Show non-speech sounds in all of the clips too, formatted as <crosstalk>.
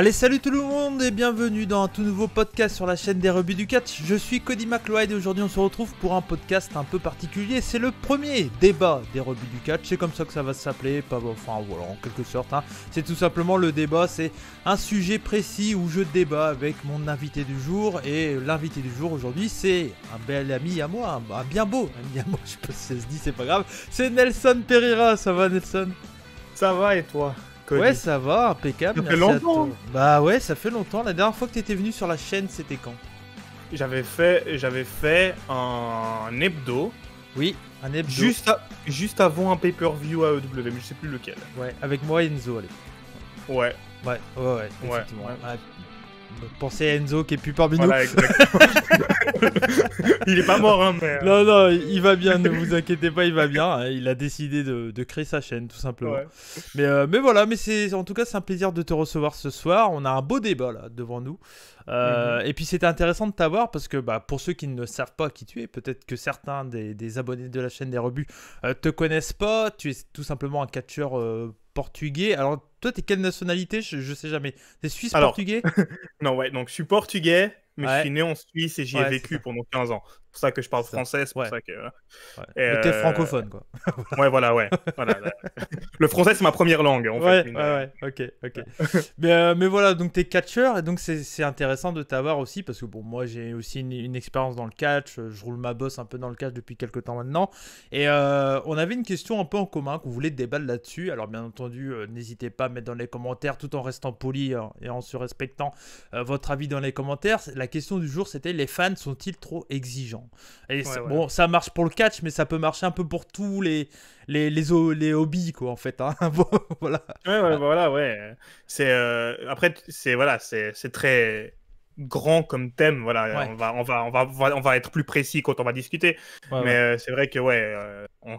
Allez, salut tout le monde et bienvenue dans un tout nouveau podcast sur la chaîne des rebuts du catch. Je suis Cody McLeod et aujourd'hui on se retrouve pour un podcast un peu particulier. C'est le premier débat des rebuts du catch, c'est comme ça que ça va s'appeler, enfin voilà, en quelque sorte. Hein. C'est tout simplement le débat, c'est un sujet précis où je débat avec mon invité du jour et l'invité du jour aujourd'hui c'est un bel ami à moi, un, bien beau ami à moi, <laughs> je sais pas si ça se dit, c'est pas grave. C'est Nelson Pereira, ça va Nelson Ça va et toi Ouais, ça va, impeccable. Ça fait longtemps. Hein. Bah ouais, ça fait longtemps. La dernière fois que t'étais venu sur la chaîne, c'était quand J'avais fait, j'avais fait un hebdo. Oui, un hebdo. Juste, juste avant un pay-per-view à EW, mais je sais plus lequel. Ouais, avec moi et Enzo, allez. Ouais. Ouais, ouais, ouais, Ouais. Ouais. Pensez à Enzo qui est plus parmi nous. il est pas mort, hein, mais... Euh. Non, non, il va bien, ne vous inquiétez pas, il va bien. Il a décidé de, créer sa chaîne, tout simplement. Mais, euh, mais voilà, mais c'est en tout cas, c'est un plaisir de te recevoir ce soir. On a un beau débat là devant nous. Euh, mhm. Et puis c'était intéressant de t'avoir parce que bah, pour ceux qui ne savent pas qui tu es, peut-être que certains des, abonnés de la chaîne des rebuts te connaissent pas. Tu es tout simplement un catcheur portugais. Alors toi, t'es quelle nationalité je, sais jamais. T'es suisse portugais <laughs> Non, ouais, donc je suis portugais, mais je suis né en Suisse et j'y ai vécu pendant 15 ans pour ça que je parle français, c'est pour ça que. Hein. Ouais. Euh, francophone, quoi. <laughs> ouais, voilà, ouais. le français, c'est ma première langue, en ouais, fait. Ouais, ouais, ok, ok. <laughs> mais, euh, mais, voilà, donc es catcheur, et donc c'est intéressant de t'avoir aussi, parce que bon, moi, j'ai aussi une, expérience dans le catch, euh, je roule ma bosse un peu dans le catch depuis quelques temps maintenant, et on avait une question un peu en commun qu'on voulait débattre là-dessus. Alors, bien entendu, n'hésitez pas à mettre dans les commentaires, tout en restant poli hein, et en se respectant, votre avis dans les commentaires. La question du jour, c'était les fans sont-ils trop exigeants et bon, ça marche pour le catch, mais ça peut marcher un peu pour tous les, les, les, les hobbies, quoi, en fait. voilà. voilà, C'est, après, c'est, voilà, c'est, très grand comme thème. Voilà, on, va, on, va, on, va, on va être plus précis quand on va discuter. mais euh, c'est vrai que, ouais, euh, on,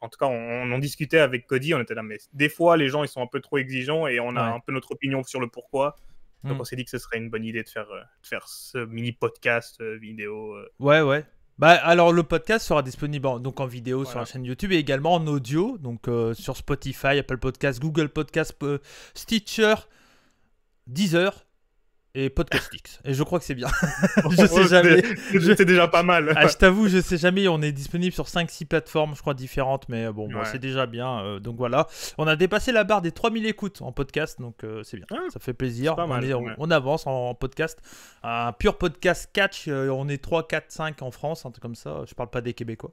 en tout cas, on, en discutait avec Cody. On était là, mais des fois, les gens, ils sont un peu trop exigeants et on a un peu notre opinion sur le pourquoi. Donc hmm. on s'est dit que ce serait une bonne idée de faire, euh, faire ce mini podcast euh, vidéo. Euh. Ouais, ouais. Bah, alors le podcast sera disponible en, donc en vidéo sur la chaîne YouTube et également en audio, donc sur Spotify, Apple Podcast, Google Podcast, Stitcher, Deezer et Podcastix. Et je crois que c'est bien. <laughs> je sais jamais. C'était déjà pas mal. Ah, je t'avoue, je sais jamais. On est disponible sur 5-6 plateformes, je crois, différentes. Mais euh, bon, c'est déjà bien. Euh, donc voilà. On a dépassé la barre des 3000 écoutes en podcast. Donc euh, c'est bien. Ah, ça fait plaisir. on, avance en, podcast. Un pur podcast catch. on est 3, 4, 5 en France. Un truc comme ça. Je parle pas des Québécois.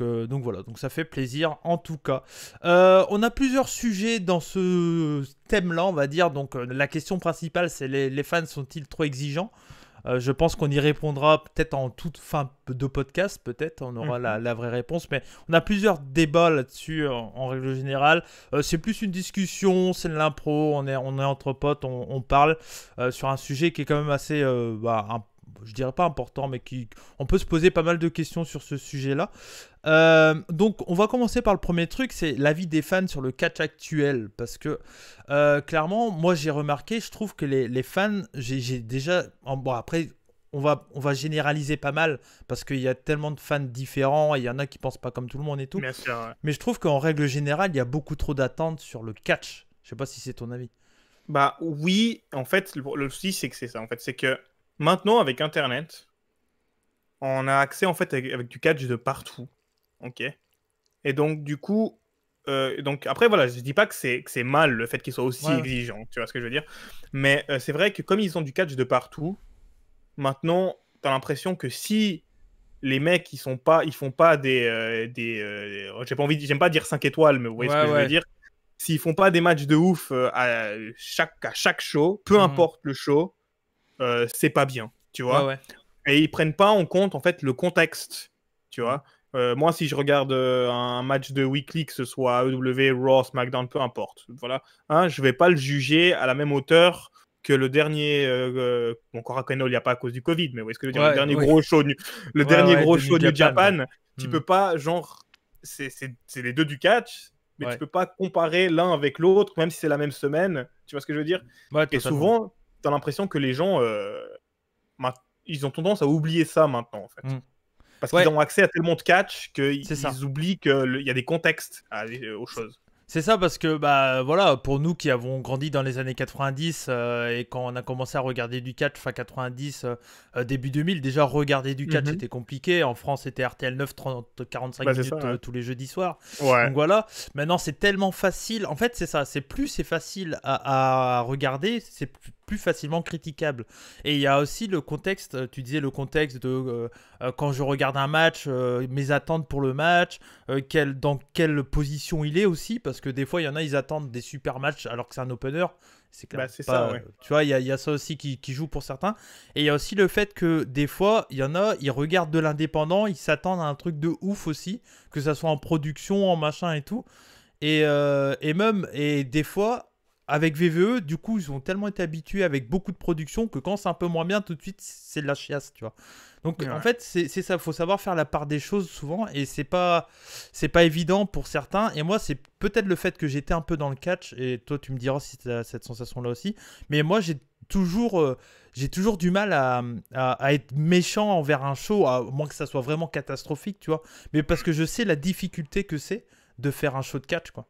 Euh, donc, voilà, donc ça fait plaisir en tout cas. Euh, on a plusieurs sujets dans ce thème-là, on va dire. Donc euh, la question principale, c'est les, fans sont-ils trop exigeants je pense qu'on y répondra peut-être en toute fin de podcast, peut-être on aura la, mhm. vraie réponse, mais on a plusieurs débats là-dessus en, règle générale. c'est plus une discussion, c'est de l'impro, on est, entre potes, on, parle sur un sujet qui est quand même assez bah, je dirais pas important, mais qui, on peut se poser pas mal de questions sur ce sujet-là. Euh, donc, on va commencer par le premier truc, c'est l'avis des fans sur le catch actuel. Parce que, euh, clairement, moi, j'ai remarqué, je trouve que les, les fans, j'ai déjà... Bon, après, on va, on va généraliser pas mal, parce qu'il y a tellement de fans différents, et il y en a qui pensent pas comme tout le monde et tout. Mais je trouve qu'en règle générale, il y a beaucoup trop d'attentes sur le catch. Je sais pas si c'est ton avis. Bah oui, en fait, le souci, c'est que c'est ça. En fait, c'est que Maintenant, avec Internet, on a accès en fait avec, du catch de partout. Ok. Et donc, du coup, euh, donc après, voilà, je dis pas que c'est, mal le fait qu'ils soient aussi exigeant, exigeants, tu vois ce que je veux dire. Mais euh, c'est vrai que comme ils ont du catch de partout, maintenant, tu as l'impression que si les mecs ils sont pas ils font pas des, euh, des j'ai pas envie j'aime pas dire 5 étoiles mais vous voyez ce que je veux dire s'ils font pas des matchs de ouf à chaque à chaque show peu mhm. importe le show euh, c'est pas bien, tu vois. Et ils prennent pas en compte en fait le contexte, tu vois. Euh, moi, si je regarde euh, un match de weekly, que ce soit AEW, Raw, SmackDown, peu importe, voilà, hein, je vais pas le juger à la même hauteur que le dernier, encore bon, il n'y a pas à cause du Covid, mais vous voyez ce que je veux dire, le dernier gros show, le dernier gros show du Japan, tu hmm. peux pas, genre, c'est les deux du catch, mais tu peux pas comparer l'un avec l'autre, même si c'est la même semaine, tu vois ce que je veux dire Et souvent, l'impression que les gens, euh, ils ont tendance à oublier ça maintenant, en fait. Mm. Parce qu'ils ont accès à tellement de catch qu'ils ils oublient qu'il y a des contextes euh, aux choses. C'est ça parce que bah voilà pour nous qui avons grandi dans les années 90 euh, et quand on a commencé à regarder du catch fin 90 début 2000 déjà regarder du catch c'était mhm. compliqué en France c'était RTL 9 30 45 tous les jeudis soirs donc voilà maintenant c'est tellement facile en fait c'est ça c'est plus c'est facile à, à regarder c'est plus, plus facilement critiquable. Et il y a aussi le contexte, tu disais le contexte de euh, euh, quand je regarde un match, euh, mes attentes pour le match, dans quelle position il est aussi, parce que des fois il y en a, ils attendent des super matchs alors que c'est un opener. C'est bah, Tu vois, il y, y, a ça aussi qui, qui, joue pour certains. Et il y a aussi le fait que des fois, il y en a, ils regardent de l'indépendant, ils s'attendent à un truc de ouf aussi, que ça soit en production, en machin et tout. Et, et même, et des fois, avec VVE, du coup, ils ont tellement été habitués avec beaucoup de production que quand c'est un peu moins bien, tout de suite, c'est de la chiasse, tu vois. Donc en fait, c'est ça, faut savoir faire la part des choses souvent, et c'est pas c'est pas évident pour certains. Et moi, c'est peut-être le fait que j'étais un peu dans le catch, et toi, tu me diras si tu as cette sensation-là aussi. Mais moi, j'ai toujours euh, j'ai toujours du mal à, à, être méchant envers un show, à moins que ça soit vraiment catastrophique, tu vois. Mais parce que je sais la difficulté que c'est de faire un show de catch, quoi.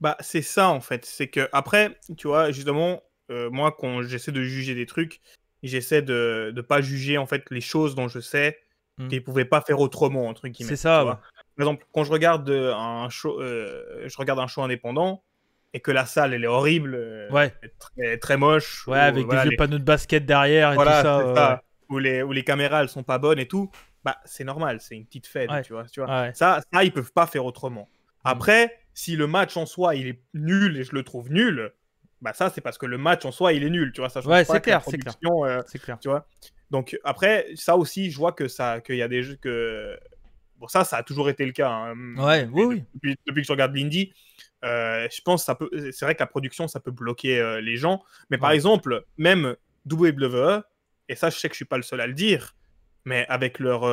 Bah, c'est ça en fait. C'est que après, tu vois, justement, euh, moi, quand j'essaie de juger des trucs, j'essaie de ne pas juger en fait les choses dont je sais mmh. qu'ils pouvaient pas faire autrement, entre guillemets. C'est ça. Par exemple, quand je regarde euh, un show, euh, je regarde un show indépendant et que la salle elle est horrible, ouais. très, moche. Ouais, avec des vieux panneaux de basket derrière et voilà, tout ça. Où, les, où les caméras elles sont pas bonnes et tout. Bah, c'est normal, c'est une petite fête, tu vois. Tu vois. Ça, ça, ils peuvent pas faire autrement. Mmh. Après, si le match en soi il est nul et je le trouve nul, bah ça c'est parce que le match en soi il est nul, tu vois. Ça ouais, c'est clair, euh, c'est clair. Tu vois. Donc après ça aussi, je vois que ça, qu'il y a des jeux que bon ça, ça a toujours été le cas. Hein, ouais, oui, depuis, oui. Depuis, que je regarde l'indie, euh, je pense que ça peut. C'est vrai que la production ça peut bloquer euh, les gens, mais par exemple même WWE et ça je sais que je suis pas le seul à le dire, mais avec leur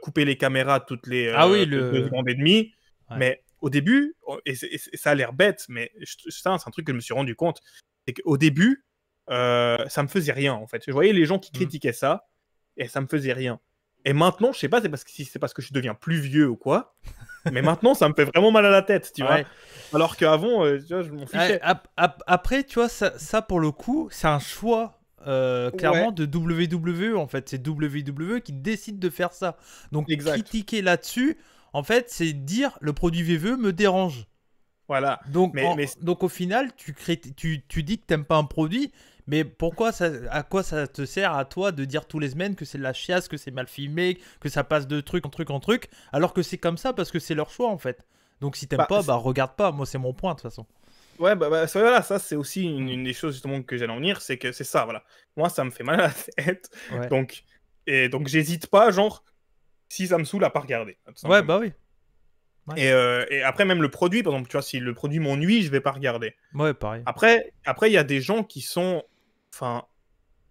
couper les caméras toutes les ah oui, le... deux et demi mais au début, et, ça a l'air bête, mais c'est un truc que je me suis rendu compte, c'est qu'au début, euh, ça me faisait rien, en fait. Je voyais les gens qui mm. critiquaient ça, et ça me faisait rien. Et maintenant, je sais pas, c'est parce que si c'est parce que je deviens plus vieux ou quoi. mais <laughs> maintenant, ça me fait vraiment mal à la tête, tu vois. Alors qu'avant, euh, je m'en fichais. après, tu vois, ça, pour le coup, c'est un choix euh, clairement de WWE en fait. C'est WWE qui décide de faire ça. Donc critiquer là-dessus, en fait, c'est dire le produit VVE me dérange. Voilà. Donc, mais, donc au final, tu, crées, tu, tu dis que t'aimes pas un produit, mais pourquoi ça, à quoi ça te sert à toi de dire tous les semaines que c'est de la chiasse, que c'est mal filmé, que ça passe de truc en truc en truc, alors que c'est comme ça parce que c'est leur choix en fait. Donc si t'aimes bah, pas, bah regarde pas. Moi c'est mon point de toute façon. Ouais, bah, bah ça, c'est aussi une, des choses justement que j'allais en venir, c'est que c'est ça, voilà. Moi ça me fait mal à la tête, donc et donc j'hésite pas, genre si ça me saoule pas regarder. Ouais, bah oui. Euh, et, après, même le produit, par exemple, tu vois, si le produit m'ennuie, je vais pas regarder. Ouais, pareil. Après, après, il y a des gens qui sont, enfin,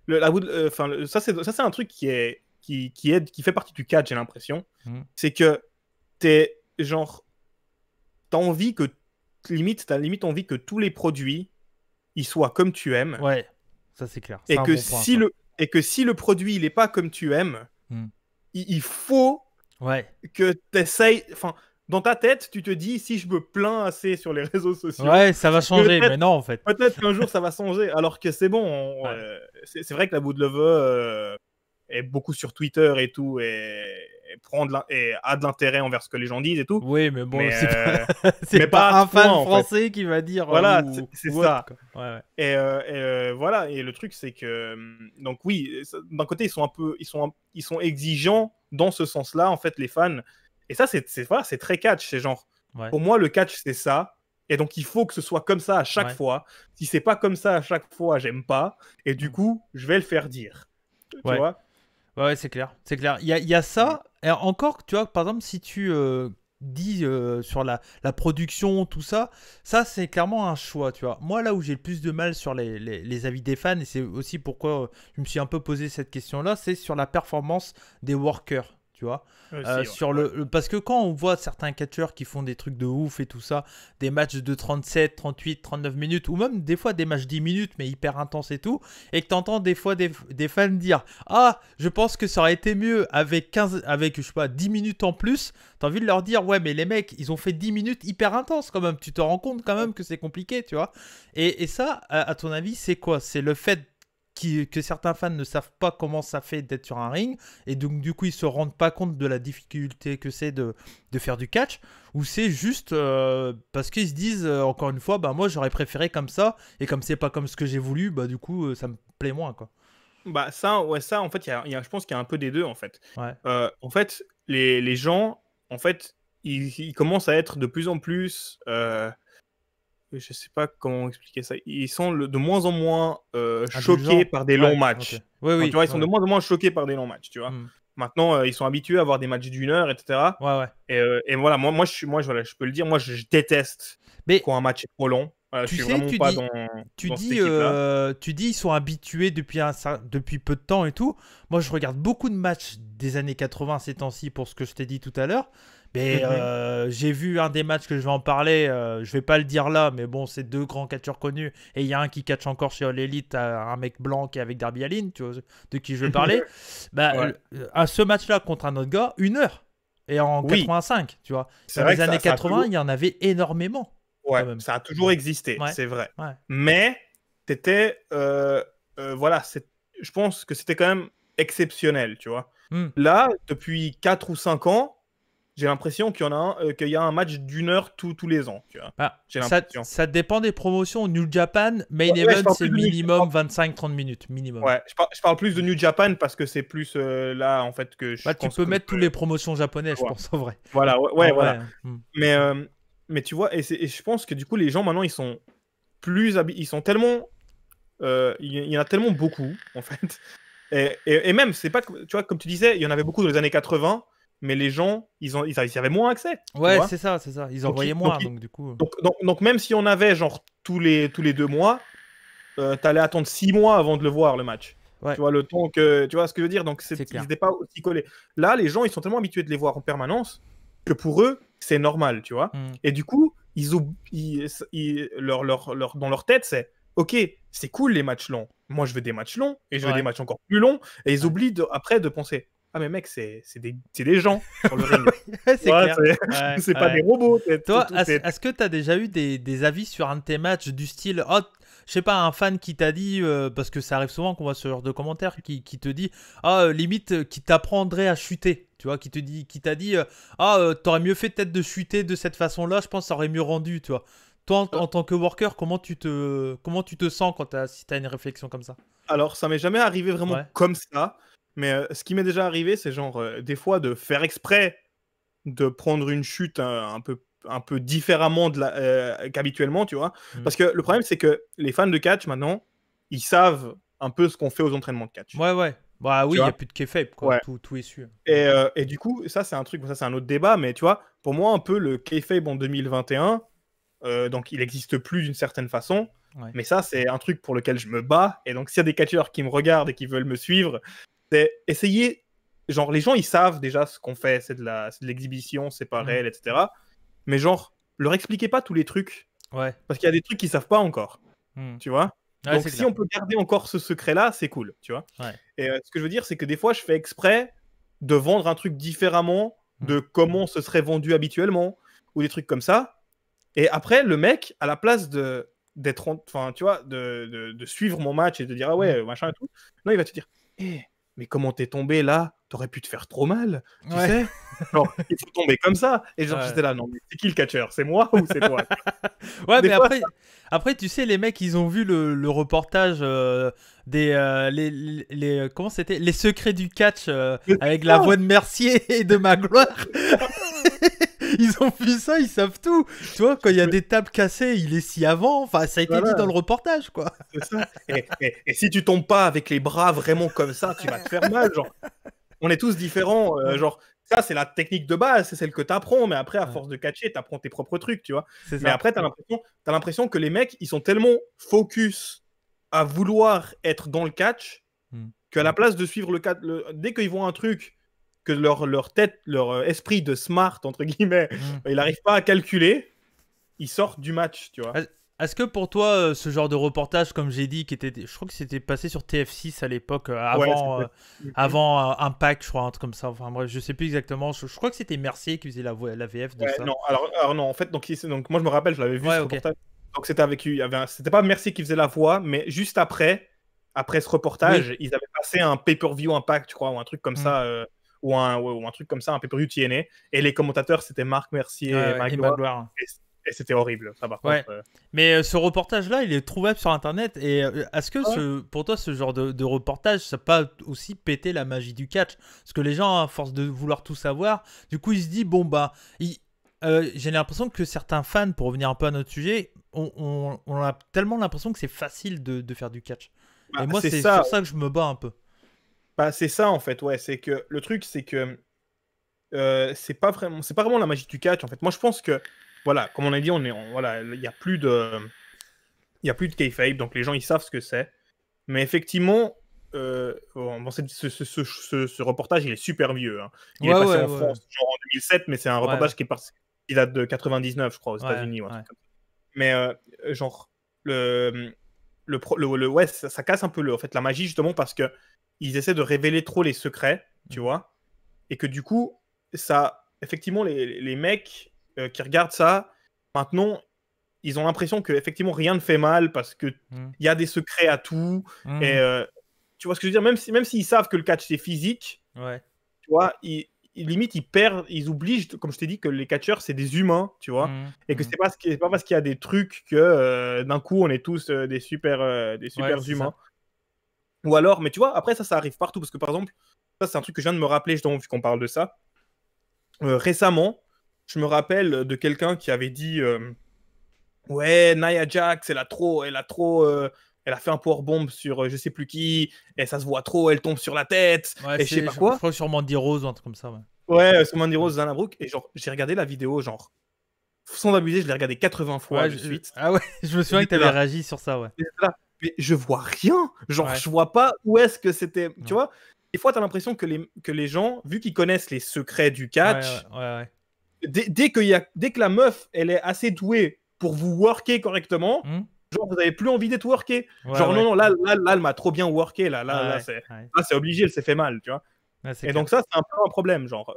la, euh, ça c'est ça c'est un truc qui est qui, qui fait partie du catch, j'ai l'impression. Mm. C'est que t'es genre, t'as envie que limite, t'as limite envie que tous les produits, ils soient comme tu aimes. Ouais, ça c'est clair. Et que si le et que si le produit il est pas comme tu aimes, mm il, faut ouais. que tu essayes. Enfin, dans ta tête, tu te dis si je me plains assez sur les <laughs> réseaux sociaux. Ouais, ça va changer, mais non, en fait. Peut-être qu'un jour ça va changer, alors que c'est bon. Euh, c'est, vrai que la bout euh, est beaucoup sur Twitter et tout, et prendre et a de l'intérêt envers ce que les gens disent et tout. Oui, mais bon, c'est pas, euh, <laughs> mais pas, un fan français qui va dire. Voilà, c'est ça. Et, voilà, et le truc c'est que euh, donc oui, euh, d'un côté ils sont un peu, ils sont, ils sont exigeants dans ce sens-là en fait les fans. Et ça c'est voilà, c'est très catch, c'est genre. Pour moi le catch c'est ça. Et donc il faut que ce soit comme ça à chaque fois. Si c'est pas comme ça à chaque fois, j'aime pas. Et du mm. coup, je vais le faire dire. Tu vois Ouais, c'est clair. C'est clair. Il y a, ça. Et encore, tu vois, par exemple, si tu euh, dis euh, sur la, la, production, tout ça, ça, c'est clairement un choix, tu vois. Moi, là où j'ai le plus de mal sur les, les avis des fans, et c'est aussi pourquoi euh, je me suis un peu posé cette question-là, c'est sur la performance des workers tu vois. Euh, euh, sur Le, parce que quand on voit certains catcheurs qui font des trucs de ouf et tout ça, des matchs de 37, 38, 39 minutes, ou même des fois des matchs 10 minutes, mais hyper intenses et tout, et que t'entends des fois des, fans dire Ah, je pense que ça aurait été mieux avec 15, avec, je sais pas, 10 minutes en plus, t'as envie de leur dire Ouais, mais les mecs, ils ont fait 10 minutes hyper intenses quand même, tu te rends compte quand même que c'est compliqué, tu vois. Et, ça, à, à ton avis, c'est quoi C'est le fait que certains fans ne savent pas comment ça fait d'être sur un ring, et donc du coup ils se rendent pas compte de la difficulté que c'est de, faire du catch, ou c'est juste euh, parce qu'ils se disent euh, encore une fois, bah moi j'aurais préféré comme ça, et comme c'est pas comme ce que j'ai voulu, bah du coup euh, ça me plaît moins quoi. Bah ça, ouais ça en fait, je pense qu'il y a un peu des deux en fait. Ouais. en fait, les, gens, en fait, ils, commencent à être de plus en plus... Euh, je sais pas comment expliquer ça. Ils sont de moins en moins euh, choqués par des longs matchs. Oui, oui, tu vois, ils sont de moins en moins choqués par des longs matchs, tu vois. Hmm. Maintenant, euh, ils sont habitués à avoir des matchs d'une heure, etc. Ouais, ouais. Euh, et, voilà, moi, moi, je, moi je, peux le dire, moi, je, déteste Mais... quand un match est trop long. tu suis tu dis, dans, tu, dis tu dis, ils sont habitués depuis, depuis peu de temps et tout. Moi, je regarde beaucoup de matchs des années 80 ces temps-ci pour ce que je t'ai dit tout à l'heure. Mais mhm. euh, j'ai vu un des matchs que je vais en parler, euh, je vais pas le dire là, mais bon, c'est deux grands catcheurs connus, et il y a un qui catch encore chez l'élite, euh, un mec blanc qui est avec Darby Allin, tu vois, de qui je veux mhm. parler. <laughs> bah, euh, à ce match-là contre un autre gars, une heure, et en 85, tu vois. Dans les années 80, il y en avait énormément. Ouais, ça a toujours existé, c'est vrai. Mais, t'étais, voilà, je pense que c'était quand même exceptionnel, tu vois. Hmm. Là, depuis 4 ou 5 ans, j'ai l'impression qu'il y en a un, euh, qu'il y a un match d'une heure tous les ans. Ah, ça, dépend des promotions. New Japan, Main Event, c'est minimum 25-30 minutes. Minimum. Ouais, je, parle plus de New Japan parce que c'est plus euh, là, en fait, que je. Bah, tu peux mettre toutes les promotions japonaises, je pense, en vrai. Voilà, ouais, ouais voilà. Hein. Hmm. Mais, euh, mais tu vois, et, je pense que du coup, les gens maintenant, ils sont plus. Ils sont tellement. Il y, en a tellement beaucoup, en fait. Et, et, même, c'est pas. Tu vois, comme tu disais, il y en avait beaucoup dans les années 80 mais les gens, ils, ont, ils avaient moins accès. Ouais, c'est ça, c'est ça. Ils voyaient moins, donc, du coup. Euh. Donc, même si on avait genre tous les, tous les deux mois, euh, tu allais attendre six mois avant de le voir le match. Tu vois le temps que tu vois ce que je veux dire. Donc c'est, pas aussi collés. Là, les gens, ils sont tellement habitués de les voir en permanence que pour eux, c'est normal, tu vois. Hmm. Et du coup, ils, ils leur, leur, leur, dans leur tête, c'est ok, c'est cool les matchs longs. Moi, je veux des matchs longs et je veux des matchs encore plus longs. Et ils oublient après de penser ah, mais mec, c'est des, gens sur le ring. <laughs> <laughs> c'est pas des robots. Toi, est-ce que tu as déjà eu des, avis sur un de tes matchs du style Oh, je sais pas, un fan qui t'a dit, euh, parce que ça arrive souvent qu'on voit ce genre de commentaires, qui, te dit Ah, limite, euh, qui t'apprendrait à chuter tu vois, qui te dit, qui t'a dit, ah, t'aurais mieux fait peut-être de chuter de cette façon-là, je pense que ça aurait mieux rendu, tu vois. Toi, en, tant que worker, comment tu te, comment tu te sens quand as, si t'as une réflexion comme ça Alors, ça m'est jamais arrivé vraiment comme ça. Mais euh, ce qui m'est déjà arrivé, c'est genre euh, des fois de faire exprès de prendre une chute euh, un, peu un peu différemment de la, qu'habituellement, tu vois. Mmh. Parce que le problème, c'est que les fans de catch maintenant, ils savent un peu ce qu'on fait aux entraînements de catch. Ouais, ouais. Bah oui, il n'y a plus de kayfabe, quoi. Tout, tout, est sûr. Et, et, du coup, ça, c'est un truc, ça, c'est un autre débat, mais tu vois, pour moi, un peu le kayfabe en 2021, donc il n'existe plus d'une certaine façon, mais ça, c'est un truc pour lequel je me bats. Et donc, s'il y a des catcheurs qui me regardent et qui veulent me suivre, c'était essayer. Genre, les gens, ils savent déjà ce qu'on fait. C'est de l'exhibition, c'est pas mm. réel, etc. Mais genre, leur expliquez pas tous les trucs. Ouais. Parce qu'il y a des trucs qu'ils savent pas encore. Mm. Tu vois Donc, si on peut garder encore ce secret-là, c'est cool. Tu vois Et euh, ce que je veux dire, c'est que des fois, je fais exprès de vendre un truc différemment mm. de comment ce serait vendu habituellement ou des trucs comme ça. Et après, le mec, à la place de d'être, enfin, tu vois, de, suivre mon match et de dire ah ouais machin et tout, non, il va te dire, eh, mais comment t'es tombé là T'aurais pu te faire trop mal, tu sais <laughs> il faut tomber comme ça. Et genre, j'étais là, non, mais c'est qui le catcheur C'est moi ou c'est toi <laughs> Ouais, mais après, après, tu sais, les mecs, ils ont vu le, reportage euh, des. Euh, les, euh, comment c'était Les secrets du catch avec la voix de Mercier et de Magloire. <laughs> <laughs> ils ont vu ça, ils savent tout. Tu vois, quand il y a des tables cassées, il est si avant. Enfin, ça a été dit dans le reportage, quoi. Ça. Et, si tu tombes pas avec les bras vraiment comme ça, tu vas te faire mal. Genre, on est tous différents. Euh, genre, ça, c'est la technique de base, c'est celle que tu apprends, mais après, à force de catcher, tu apprends tes propres trucs, tu vois. Mais après, tu as l'impression que les mecs, ils sont tellement focus à vouloir être dans le catch que hmm. qu'à la hmm. place de suivre le catch, le... dès qu'ils voient un truc que leur, leur tête, leur euh, esprit de smart, entre guillemets, mhm. il n'arrive pas à calculer, ils sortent du match, tu vois. Est-ce que pour toi, euh, ce genre de reportage, comme j'ai dit, qui était, je crois que c'était passé sur TF6 à l'époque, euh, avant, avant Impact, je crois, un truc comme ça. Enfin bref, je sais plus exactement. Je, crois que c'était Mercier qui faisait la, la VF de Non, alors, non, en fait, donc, donc moi je me rappelle, je l'avais vu ce reportage. Donc c'était avec, c'était pas Mercier qui faisait la voix, mais juste après, après ce reportage, ils avaient passé un pay-per-view Impact, je crois, ou un truc comme mm. ça ou un, un truc comme ça, un pay-per-view Et les commentateurs, c'était Marc Mercier et Mike Gloire. Et, c'était horrible, ça par contre, euh, Mais euh, ce reportage-là, il est trouvable sur Internet. Et euh, est-ce que ce, pour toi, ce genre de, reportage, ça pas aussi péter la magie du catch Parce que les gens, à force de vouloir tout savoir, du coup, ils se disent, bon, bah, j'ai l'impression que certains fans, pour revenir un peu à notre sujet, on, a tellement l'impression que c'est facile de, faire du catch. Bah, et moi, c'est sur ça que je me bats un peu. Bah, c'est ça en fait, ouais. C'est que le truc, c'est que euh, c'est pas vraiment, c'est pas vraiment la magie du catch en fait. Moi, je pense que voilà, comme on a dit, on est, voilà, il y a plus de, il y a plus de kayfabe, donc les gens ils savent ce que c'est. Mais effectivement, euh, bon, ce, ce, reportage il est super vieux. Hein. Il est passé en France genre en 2007, mais c'est un reportage qui est parti, il date de 99, je crois, aux États-Unis. Mais euh, genre le le, le, ça, casse un peu le, en fait, la magie justement parce que ils essaient de révéler trop les secrets, tu mm. vois, et que du coup, ça, effectivement, les, les mecs euh, qui regardent ça, maintenant, ils ont l'impression que effectivement rien ne fait mal parce que mm. il y a des secrets à tout. Mm. Et euh, tu vois ce que je veux dire Même si, même s'ils savent que le catch c'est physique, tu vois, ils, limite, ils perdent, ils obligent comme je t'ai dit, que les catcheurs, c'est des humains, tu vois. Mmh. et que mmh. c'est pas, ce pas parce qu'il y a des trucs que euh, d'un coup, on est tous euh, des super, euh, des super humains. Ou alors, mais tu vois, après, ça, ça arrive partout. Parce que par exemple, ça, c'est un truc que je viens de me rappeler, justement, vu qu'on parle de ça. récemment, je me rappelle de quelqu'un qui avait dit Ouais, Nia Jax, elle a trop, elle a trop elle a fait un power bomb sur euh, je sais plus qui, et ça se voit trop, elle tombe sur la tête, et je sais pas quoi. Je crois sur Mandy Rose ou un truc comme ça. Ouais, ouais euh, sur Mandy Rose, Zana et genre, j'ai regardé la vidéo, genre, sans abuser, je l'ai regardé 80 fois je... suite. Ah ouais, <laughs> je me souviens que avais réagi sur ça, ouais. Là, mais je vois rien, genre, je vois pas où est-ce que c'était, tu vois. Des fois, t'as l'impression que les, que les gens, vu qu'ils connaissent les secrets du catch, Dès, dès, que y a, dès que la meuf, elle est assez douée pour vous worker correctement, hmm genre vous avez plus envie d'être worké. genre non, non, là, là, là, elle m'a trop bien worké, là, là, là c'est obligé, elle s'est fait mal, tu vois. et donc ça, c'est un peu un problème, genre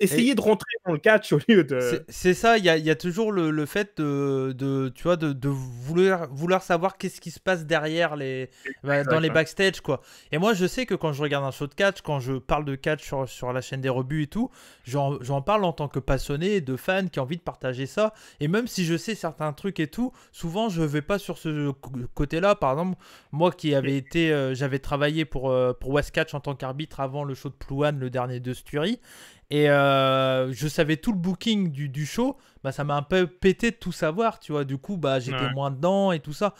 essayer de rentrer dans le catch au lieu de. C'est ça, il y a, toujours le, fait de, tu vois, de, vouloir, vouloir savoir qu'est-ce qui se passe derrière les, bah, dans les backstage quoi. Et moi, je sais que quand je regarde un show de catch, quand je parle de catch sur, la chaîne des rebuts et tout, j'en parle en tant que passionné, de fan qui a envie de partager ça. Et même si je sais certains trucs et tout, souvent je vais pas sur ce côté-là. Par exemple, moi qui avais été, euh, j'avais travaillé pour euh, pour West Catch en tant qu'arbitre avant le show de Plouane, le dernier de Sturie. Et euh, je savais tout le booking du, show bah, ça m'a un peu pété de tout savoir, tu vois. Du coup, bah, j'étais moins dedans et tout ça.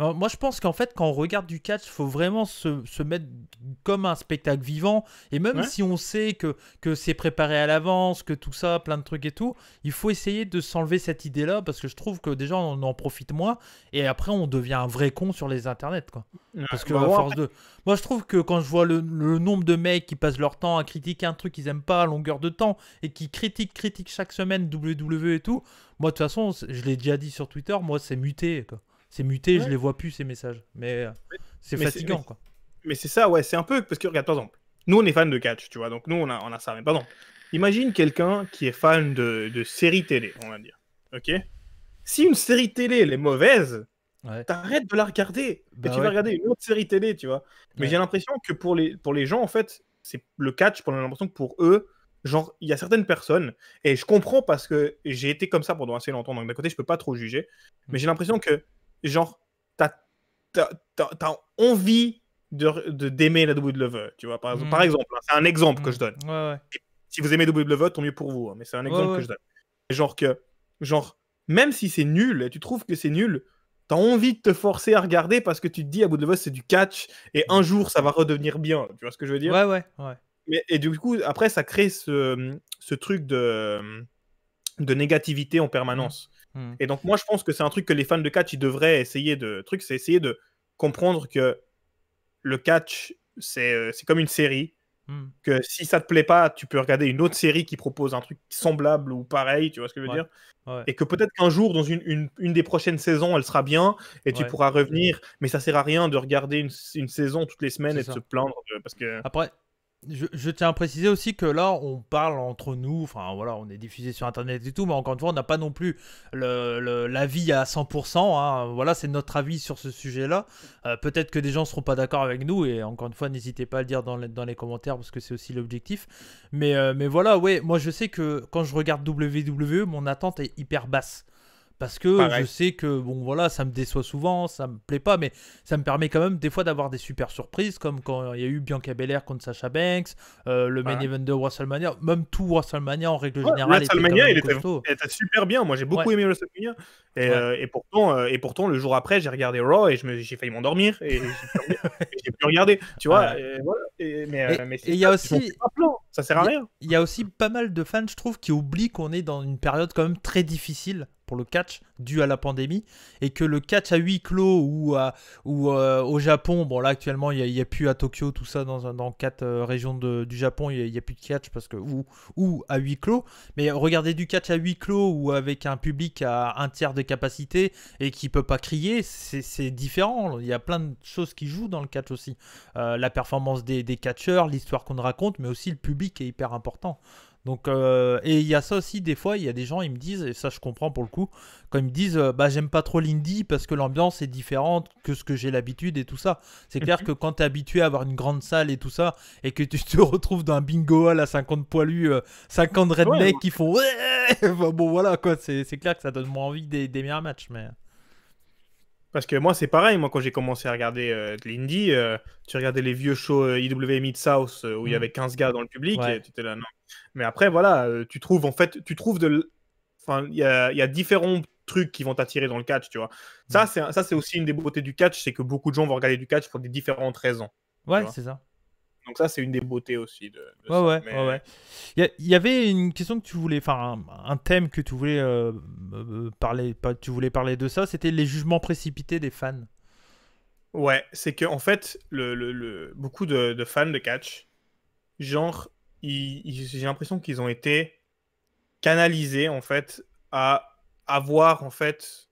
Euh, moi, je pense qu'en fait, quand on regarde du catch, faut vraiment se, se mettre comme un spectacle vivant. Et même si on sait que, que c'est préparé à l'avance, que tout ça, plein de trucs et tout, il faut essayer de s'enlever cette idée-là parce que je trouve que déjà, on en profite moins. Et après, on devient un vrai con sur les internets, quoi. Parce que, bah, à force de. Moi, je trouve que quand je vois le, nombre de mecs qui passent leur temps à critiquer un truc qu'ils aiment pas à longueur de temps et qui critiquent, critiquent chaque semaine WWE et tout, moi, de toute façon, je l'ai déjà dit sur Twitter, moi, c'est muté. C'est muté, je les vois plus, ces messages. Euh, mais, c'est fatigant, mais, quoi. Mais c'est ça, ouais, c'est un peu. Parce que, regarde, par exemple, nous, on est fan de catch, tu vois, donc nous, on a, on a ça. Mais pardon, imagine quelqu'un qui est fan de, Série télé, on va dire. Ok Si une série télé, elle est mauvaise, t'arrêtes de la regarder. mais bah tu vas regarder une autre série télé, tu vois. Mais j'ai l'impression que pour les, pour les gens, en fait, c'est le catch, pour l'impression que pour eux, genre, il y a certaines personnes, et je comprends parce que j'ai été comme ça pendant assez longtemps, donc d'un côté, je peux pas trop juger, mais j'ai mm. l'impression que, genre, t'as as, envie de d'aimer la WWE, tu vois, par, mm. exemple, hein, c'est un exemple que je mm. donne. Si vous aimez WWE, tant mieux pour vous, hein, mais c'est un exemple que je donne. Genre que, genre, même si c'est nul, tu trouves que c'est nul, t'as envie de te forcer à regarder parce que tu te dis à bout de c'est du catch et un jour ça va redevenir bien. Tu vois ce que je veux dire Ouais, ouais, ouais et du coup, après, ça crée ce, hum, ce truc de, hum, de négativité en permanence. Mmh. Mmh. Et donc, moi, je pense que c'est un truc que les fans de catch, ils devraient essayer de. Truc, c'est essayer de comprendre que le catch, c'est euh, comme une série. Mmh. Que si ça te plaît pas, tu peux regarder une autre série qui propose un truc semblable ou pareil, tu vois ce que je veux dire Et que peut-être qu'un jour, dans une, une, des prochaines saisons, elle sera bien et tu pourras revenir, mais ça sert à rien de regarder une, une saison toutes les semaines et de se plaindre. Euh, parce que... Après, je, tiens à préciser aussi que là, on parle entre nous, enfin voilà, on est diffusé sur Internet et tout, mais encore une fois, on n'a pas non plus l'avis à 100%, hein. voilà, c'est notre avis sur ce sujet-là. Euh, peut-être que des gens ne seront pas d'accord avec nous, et encore une fois, n'hésitez pas à le dire dans, les, commentaires, parce que c'est aussi l'objectif. Mais, euh, mais voilà, ouais, moi je sais que quand je regarde WWE, mon attente est hyper basse. Parce que je sais que, bon, voilà, ça me déçoit souvent, ça me plaît pas, mais ça me permet quand même des fois d'avoir des super surprises, comme quand il y a eu Bianca Belair contre Sacha Banks, euh, le main event de WrestleMania, même tout Wrestlemania en règle générale. Ouais, WrestleMania, il, était, super bien. Moi, j'ai beaucoup aimé WrestleMania. Et, euh, et, pourtant, euh, et pourtant, le jour après, j'ai regardé Raw et j'ai failli m'endormir. Et j'ai plus <laughs> regardé. Tu vois, et, mais il y a aussi ça sert à rien. Il y a aussi pas mal de fans, je trouve, qui oublient qu'on est dans une période quand même très difficile pour le catch dû à la pandémie et que le catch à huis clos ou, à, ou euh, au Japon, bon là actuellement il n'y a, plus à Tokyo tout ça dans, dans quatre euh, régions du Japon, il n'y a, plus de catch parce que ou, ou à huis clos, mais regarder du catch à huis clos ou avec un public à un tiers de capacité et qui peut pas crier, c'est différent. Il y a plein de choses qui jouent dans le catch aussi, euh, la performance des, des catcheurs, l'histoire qu'on raconte, mais aussi le public qui est hyper important. Donc, euh, et il y a ça aussi, des fois, il y a des gens, ils me disent, et ça je comprends pour le coup, quand ils me disent, euh, bah j'aime pas trop l'indie parce que l'ambiance est différente que ce que j'ai l'habitude et tout ça. C'est clair mhm. que quand t'es habitué à avoir une grande salle et tout ça, et que tu te <laughs> retrouves dans un bingo hall à 50 poilus, 50 euh, rednecks qui font, <laughs> bon voilà quoi, c'est clair que ça donne moins envie des, meilleurs matchs, mais. Parce que moi, c'est pareil. Moi, quand j'ai commencé à regarder de euh, l'indie, euh, tu regardais les vieux shows IWM euh, IW Mid-South où il y mm. avait 15 gars dans le public. tu étais là, non. Mais après, voilà, tu trouves en fait, tu trouves de. Enfin, il y a, y a, différents trucs qui vont t'attirer dans le catch, tu vois. Mm. Ça, c'est aussi une des beautés du catch, c'est que beaucoup de gens vont regarder du catch pour des différentes raisons. Ouais, c'est ça. Donc ça, c'est une des beautés aussi de, ouais, Ouais, Il y, avait une question que tu voulais, enfin un, thème que tu voulais euh, euh, euh, parler, tu voulais parler de ça, c'était les jugements précipités des fans. Ouais, c'est que en fait, beaucoup de, fans de catch, genre, j'ai l'impression qu'ils ont été canalisés en fait à avoir en fait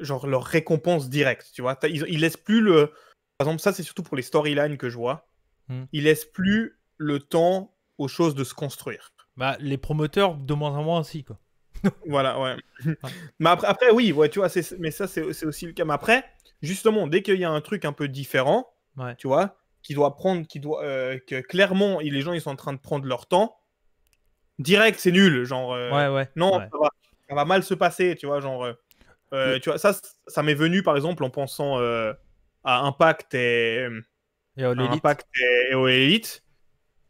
genre leur récompense directe, tu vois. ils laissent plus le par exemple, ça, c'est surtout pour les storylines que je vois. Hmm. Ils laissent plus le temps aux choses de se construire. Bah, les promoteurs, de moins en aussi, quoi. <laughs> voilà, ouais. mais après, après, oui, ouais, tu vois, mais ça, c'est aussi le cas. Mais après, justement, dès qu'il y a un truc un peu différent, tu vois, qui doit prendre, qui doit, euh, que clairement, les gens, ils sont en train de prendre leur temps, direct, c'est nul. Genre, euh, ouais, ouais, non, Ça, va, mal se passer, tu vois, genre, euh, tu vois, ça, ça m'est venu, par exemple, en pensant à Impact et,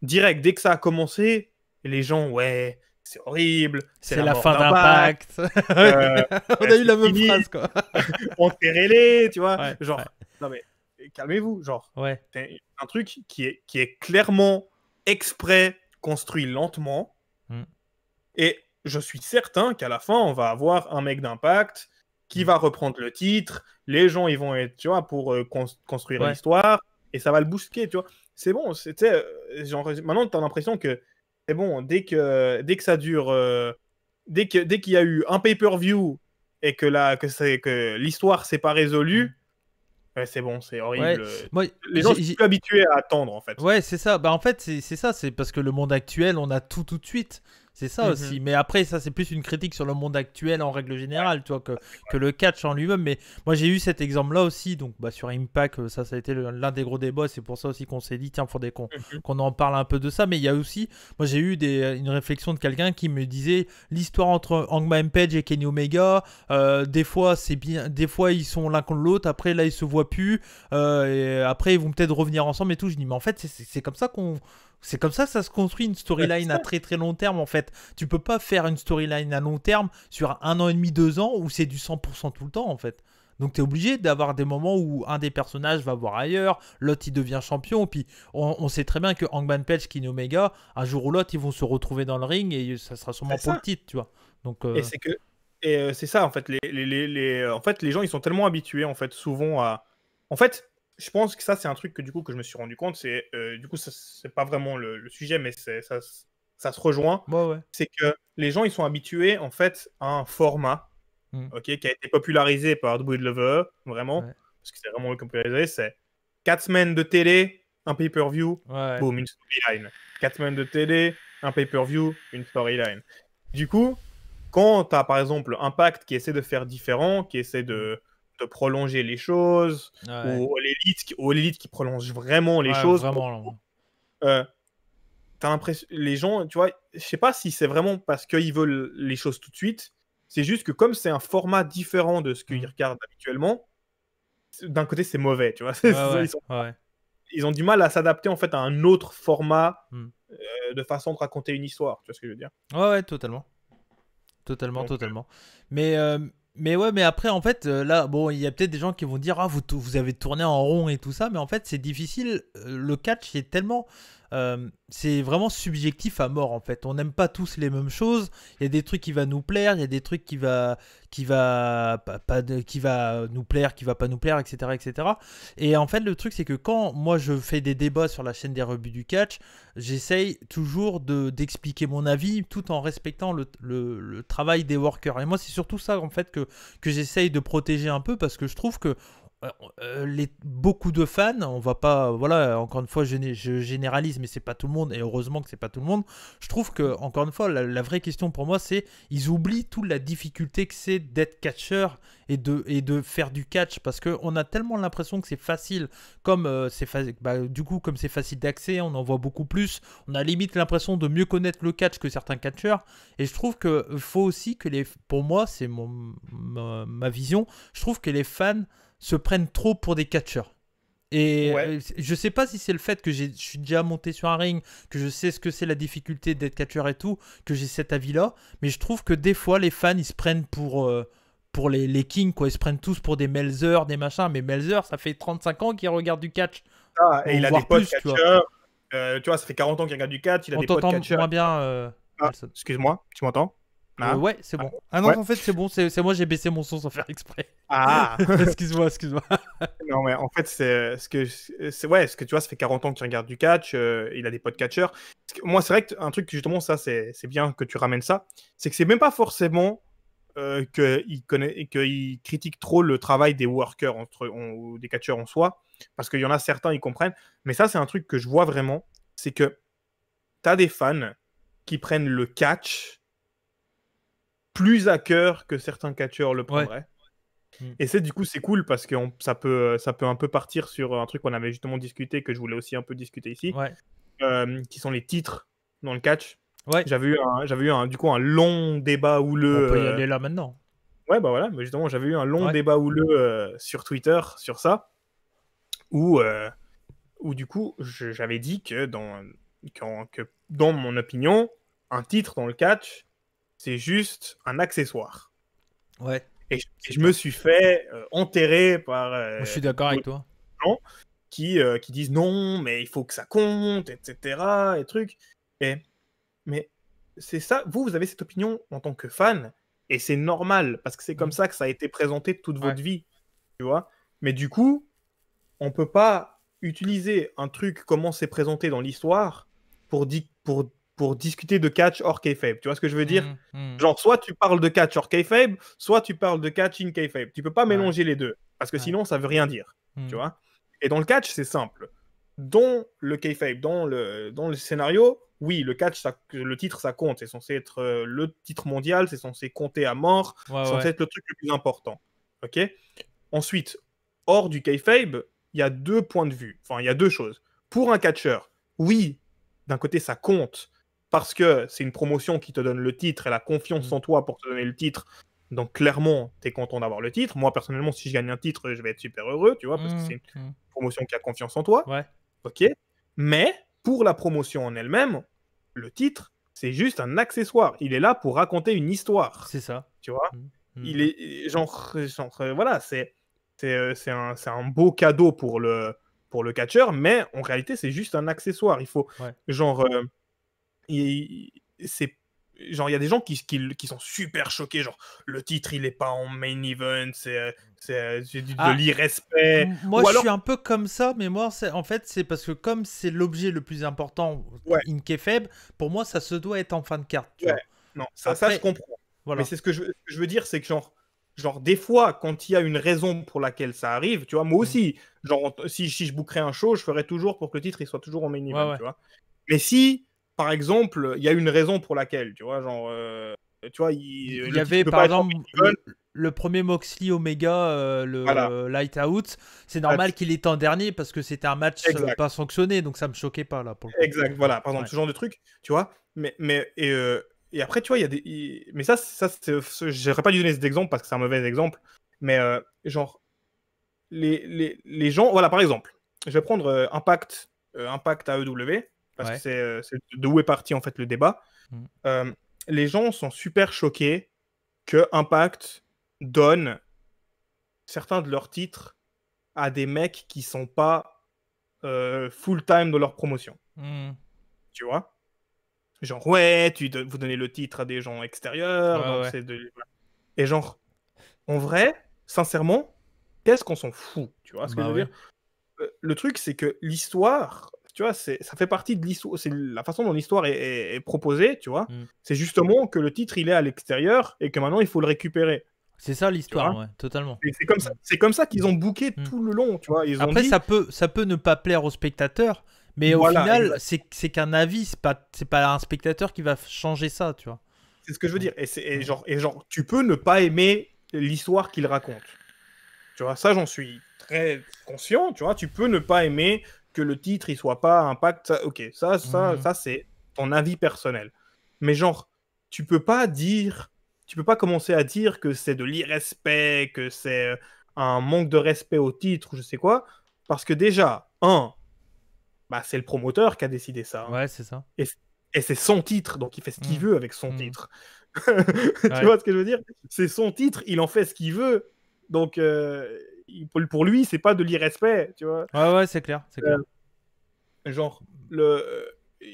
direct, dès que ça a commencé, les gens, ouais, c'est horrible, c'est la, fin d'impact. Euh, <laughs> on a eu la même phrase, quoi. on <laughs> s'est tu vois. genre, non mais calmez-vous, genre. C'est un truc qui est, qui est clairement exprès construit lentement. Mm. Et je suis certain qu'à la fin, on va avoir un mec d'impact qui mm. va reprendre le titre, les gens ils vont être, tu vois, pour euh, construire l'histoire, et ça va le bousquer, tu vois. C'est bon, c'était euh, genre maintenant tu as l'impression que c'est eh bon, dès que dès que ça dure euh, dès que dès qu'il y a eu un pay-per-view et que là que c'est que l'histoire s'est pas résolue, mm. c'est bon, c'est horrible. les gens sont habitués à attendre en fait. Ouais, c'est ça. Bah en fait, c'est ça, c'est parce que le monde actuel, on a tout tout de suite. C'est ça mhm. aussi. Mais après, ça, c'est plus une critique sur le monde actuel en règle générale, que, le catch en lui-même. Mais moi, j'ai eu cet exemple-là aussi. Donc, bah, sur Impact, euh, ça, ça a été l'un des gros débats. C'est pour ça aussi qu'on s'est dit, tiens, faudrait mhm. qu'on, en parle un peu de ça. Mais il y a aussi, moi, j'ai eu euh, une réflexion de quelqu'un qui me disait l'histoire entre Hangman Page et Kenny Omega. Euh, des fois, c'est bien. Des fois, ils sont l'un contre l'autre. Après, là, ils se voient plus. après, ils vont peut-être revenir ensemble et tout. Je dis, mais en fait, c'est comme ça qu'on c'est comme ça ça se construit une storyline à très très long terme en fait. Tu peux pas faire une storyline à long terme sur un an et demi, deux ans où c'est du 100% tout le temps en fait. Donc tu es obligé d'avoir des moments où un des personnages va voir ailleurs, l'autre il devient champion, puis on, sait très bien que Hangman Page, Kenny Omega, un jour ou l'autre ils vont se retrouver dans le ring et ça sera sûrement pour le titre, tu vois. Donc, euh, Et c'est que et euh, c'est ça en fait les, les, en fait les gens ils sont tellement habitués en fait souvent à en fait je pense que ça, c'est un truc que du coup que je me suis rendu compte. C'est euh, du coup, c'est pas vraiment le, sujet, mais ça, ça se rejoint. C'est que les gens, ils sont habitués en fait à un format, mm. ok, qui a été popularisé par The Lover, vraiment, parce que c'est vraiment le popularisé. C'est 4 semaines de télé, un pay-per-view, boum, une storyline. 4 semaines de télé, un pay-per-view, une storyline. Du coup, quand tu as par exemple Impact qui essaie de faire différent, qui essaie de prolonger les choses, ou les l'élite qui prolonge vraiment les choses. Vraiment. Euh, as l'impression, les gens, tu vois, je sais pas si c'est vraiment parce qu'ils veulent les choses tout de suite. C'est juste que comme c'est un format différent de ce qu'ils mm. regardent habituellement, d'un côté c'est mauvais, tu vois. <laughs> ils, ont du mal à s'adapter en fait à un autre format mm. euh, de façon de raconter une histoire. Tu vois ce que je veux dire Ouais, ouais, totalement. Totalement, euh, totalement. Mais mais ouais, mais après, en fait, euh, là, bon, il y a peut-être des gens qui vont dire, ah, vous, vous avez tourné en rond et tout ça, mais en fait, c'est difficile. Euh, le catch, est tellement euh, c'est vraiment subjectif à mort en fait. On n'aime pas tous les mêmes choses. Il y a des trucs qui va nous plaire, il y a des trucs qui va qui va pas, qui va nous plaire, qui va pas nous plaire, etc., etc. Et en fait, le truc c'est que quand moi je fais des débats sur la chaîne des rebuts du catch, j'essaye toujours de d'expliquer mon avis tout en respectant le, travail des workers. Et moi, c'est surtout ça en fait que que j'essaye de protéger un peu parce que je trouve que euh, euh, les, beaucoup de fans, on va pas, voilà, encore une fois, je, généralise, mais c'est pas tout le monde, et heureusement que c'est pas tout le monde. Je trouve que, encore une fois, la, vraie question pour moi, c'est ils oublient toute la difficulté que c'est d'être catcheur et de, et de faire du catch, parce qu'on a tellement l'impression que c'est facile, comme euh, c'est bah, du coup, comme c'est facile d'accès, on en voit beaucoup plus, on a limite l'impression de mieux connaître le catch que certains catcheurs, et je trouve que faut aussi que les, pour moi, c'est ma vision, je trouve que les fans se prennent trop pour des catcheurs. Et euh, je sais pas si c'est le fait que je suis déjà monté sur un ring, que je sais ce que c'est la difficulté d'être catcheur et tout, que j'ai cet avis-là, mais je trouve que des fois les fans ils se prennent pour, euh, pour les, les, kings, quoi. Ils se prennent tous pour des Melzer, des machins, mais Melzer ça fait 35 ans qu'il regarde du catch. Ah, et il a des potes catcheurs. Euh, tu, vois. ça fait 40 ans qu'il regarde du catch, il a On t'entend bien. Ah, excuse-moi, tu m'entends euh, ah. ouais, c'est bon. Ah non, en fait, c'est bon. C'est moi, j'ai baissé mon son sans faire exprès. Ah <laughs> Excuse-moi, excuse-moi. <laughs> non, mais en fait, c'est euh, ce que c'est ouais, ce que tu vois, ça fait 40 ans que tu regardes du catch. Euh, il a des potes catcheurs. Moi, c'est vrai un truc justement, ça, c'est bien que tu ramènes ça. C'est que c'est même pas forcément euh, qu'il critique trop le travail des workers entre, ou des catcheurs en soi, parce qu'il y en a certains, ils comprennent. Mais ça, c'est un truc que je vois vraiment, c'est que tu as des fans qui prennent le catch plus à cœur que certains catcheurs le prendraient. Mm. Et c'est du coup c'est cool parce que ça peut euh, ça peut un peu partir sur euh, un truc qu'on avait justement discuté que je voulais aussi un peu discuter ici, euh, qui sont les titres dans le catch. Ouais. J'avais eu du coup un long débat houleux. On peut y aller là maintenant. Ouais bah voilà, mais justement j'avais eu un long débat houleux sur Twitter sur ça, où du coup j'avais dit que dans que dans mon opinion un titre dans le catch c'est juste un accessoire. Ouais. Et je, me suis fait euh, enterrer par. Euh, je suis d'accord avec toi. qui, euh, qui disent non, mais il faut que ça compte, etc. Et truc. Et, mais c'est ça, vous, vous avez cette opinion en tant que fan, et c'est normal, parce que c'est comme mm. ça que ça a été présenté toute votre vie. Tu vois Mais du coup, on peut pas utiliser un truc comment c'est présenté dans l'histoire pour, pour, pour discuter de catch hors kayfabe. Tu vois ce que je veux dire mmh, mmh. Genre, soit tu parles de catch hors kayfabe, soit tu parles de catch in kayfabe. Tu peux pas mélanger les deux, parce que sinon, ça veut rien dire. Mmh. Tu vois Et dans le catch, c'est simple. Dans le kayfabe, dans le, dans le scénario, oui, le catch, ça, le titre, ça compte. C'est censé être euh, le titre mondial, c'est censé compter à mort, c'est censé être le truc le plus important. Ok Ensuite, hors du kayfabe, il y a deux points de vue. Enfin, il y a deux choses. Pour un catcheur, oui, d'un côté, ça compte parce que c'est une promotion qui te donne le titre et la confiance mhm. en toi pour te donner le titre. Donc clairement, tu es content d'avoir le titre. Moi, personnellement, si je gagne un titre, je vais être super heureux, tu vois, parce que mhm. c'est une mhm. promotion qui a confiance en toi. Ouais. Ok. Mais pour la promotion en elle-même, le titre, c'est juste un accessoire. Il est là pour raconter une histoire. C'est ça. Tu vois Il est genre, euh, voilà, c'est c'est euh, un, un, beau cadeau pour le pour le catcheur, mais en réalité, c'est juste un accessoire. Il faut genre euh, c'est genre il y a des gens qui, qui, qui, sont super choqués genre le titre il est pas en main event c'est de ah, l'irrespect moi je suis un peu comme ça mais moi en fait c'est parce que comme c'est l'objet le plus important Ink in faible pour moi ça se doit être en fin de carte tu vois. non ça, ça je comprends mais c'est ce que je, veux dire c'est que genre genre des fois quand il y a une raison pour laquelle ça arrive tu vois moi mm. aussi genre si, si je bouquerais un show je ferais toujours pour que le titre il soit toujours en main event tu vois mais si par exemple, il y a une raison pour laquelle, tu vois, genre, euh, tu vois, il, y avait par exemple le, premier Moxley Omega, euh, le Light Out, c'est normal qu'il est en dernier parce que c'était un match euh, pas sanctionné, donc ça me choquait pas là. Pour exact, voilà, par exemple ce genre de truc, tu vois, mais mais et, et après tu vois, il y a des, mais ça ça j'aurais pas dû donner cet exemple parce que c'est un mauvais exemple, mais genre les, les, les gens, voilà par exemple, je vais prendre Impact Impact AEW euh, c'est de où est parti en fait le débat. Mm. Euh, les gens sont super choqués que Impact donne certains de leurs titres à des mecs qui sont pas euh, full time dans leur promotion. Mm. Tu vois Genre ouais, tu vous donnez le titre à des gens extérieurs. Et genre, en vrai, sincèrement, qu'est-ce qu'on s'en fout Tu vois ce bah que je veux dire le truc, c'est que l'histoire tu vois, ça fait partie de l'histoire, c'est la façon dont l'histoire est, proposée, tu vois. Mm. C'est justement que le titre, il est à l'extérieur et que maintenant, il faut le récupérer. C'est ça l'histoire, totalement. C'est comme ça, comme ça qu'ils ont booké mm. tout le long, tu vois. Ils Après, ont dit... ça, peut, ça peut ne pas plaire aux spectateurs, mais au final, c'est qu'un avis, c'est pas, pas un spectateur qui va changer ça, tu vois. C'est ce que je veux dire. Et, genre, et genre, tu peux ne pas aimer l'histoire qu'il raconte. Tu vois, ça, j'en suis très conscient, tu vois. Tu peux ne pas aimer que le titre il soit pas impact, ok, ça, ça, mhm. ça c'est ton avis personnel. Mais genre, tu peux pas dire, tu peux pas commencer à dire que c'est de l'irrespect, que c'est euh, un manque de respect au titre ou je sais quoi, parce que déjà, un, bah, c'est le promoteur qui a décidé ça. Hein. Ouais, c'est ça. Et, c'est son titre, donc il fait ce qu'il mhm. veut avec son mhm. titre. <laughs> tu vois ce que je veux dire C'est son titre, il en fait ce qu'il veut. Donc, euh, pour lui, c'est pas de l'irrespect, tu vois. Ouais, ouais, c'est clair, c'est clair. Euh, genre, le, euh,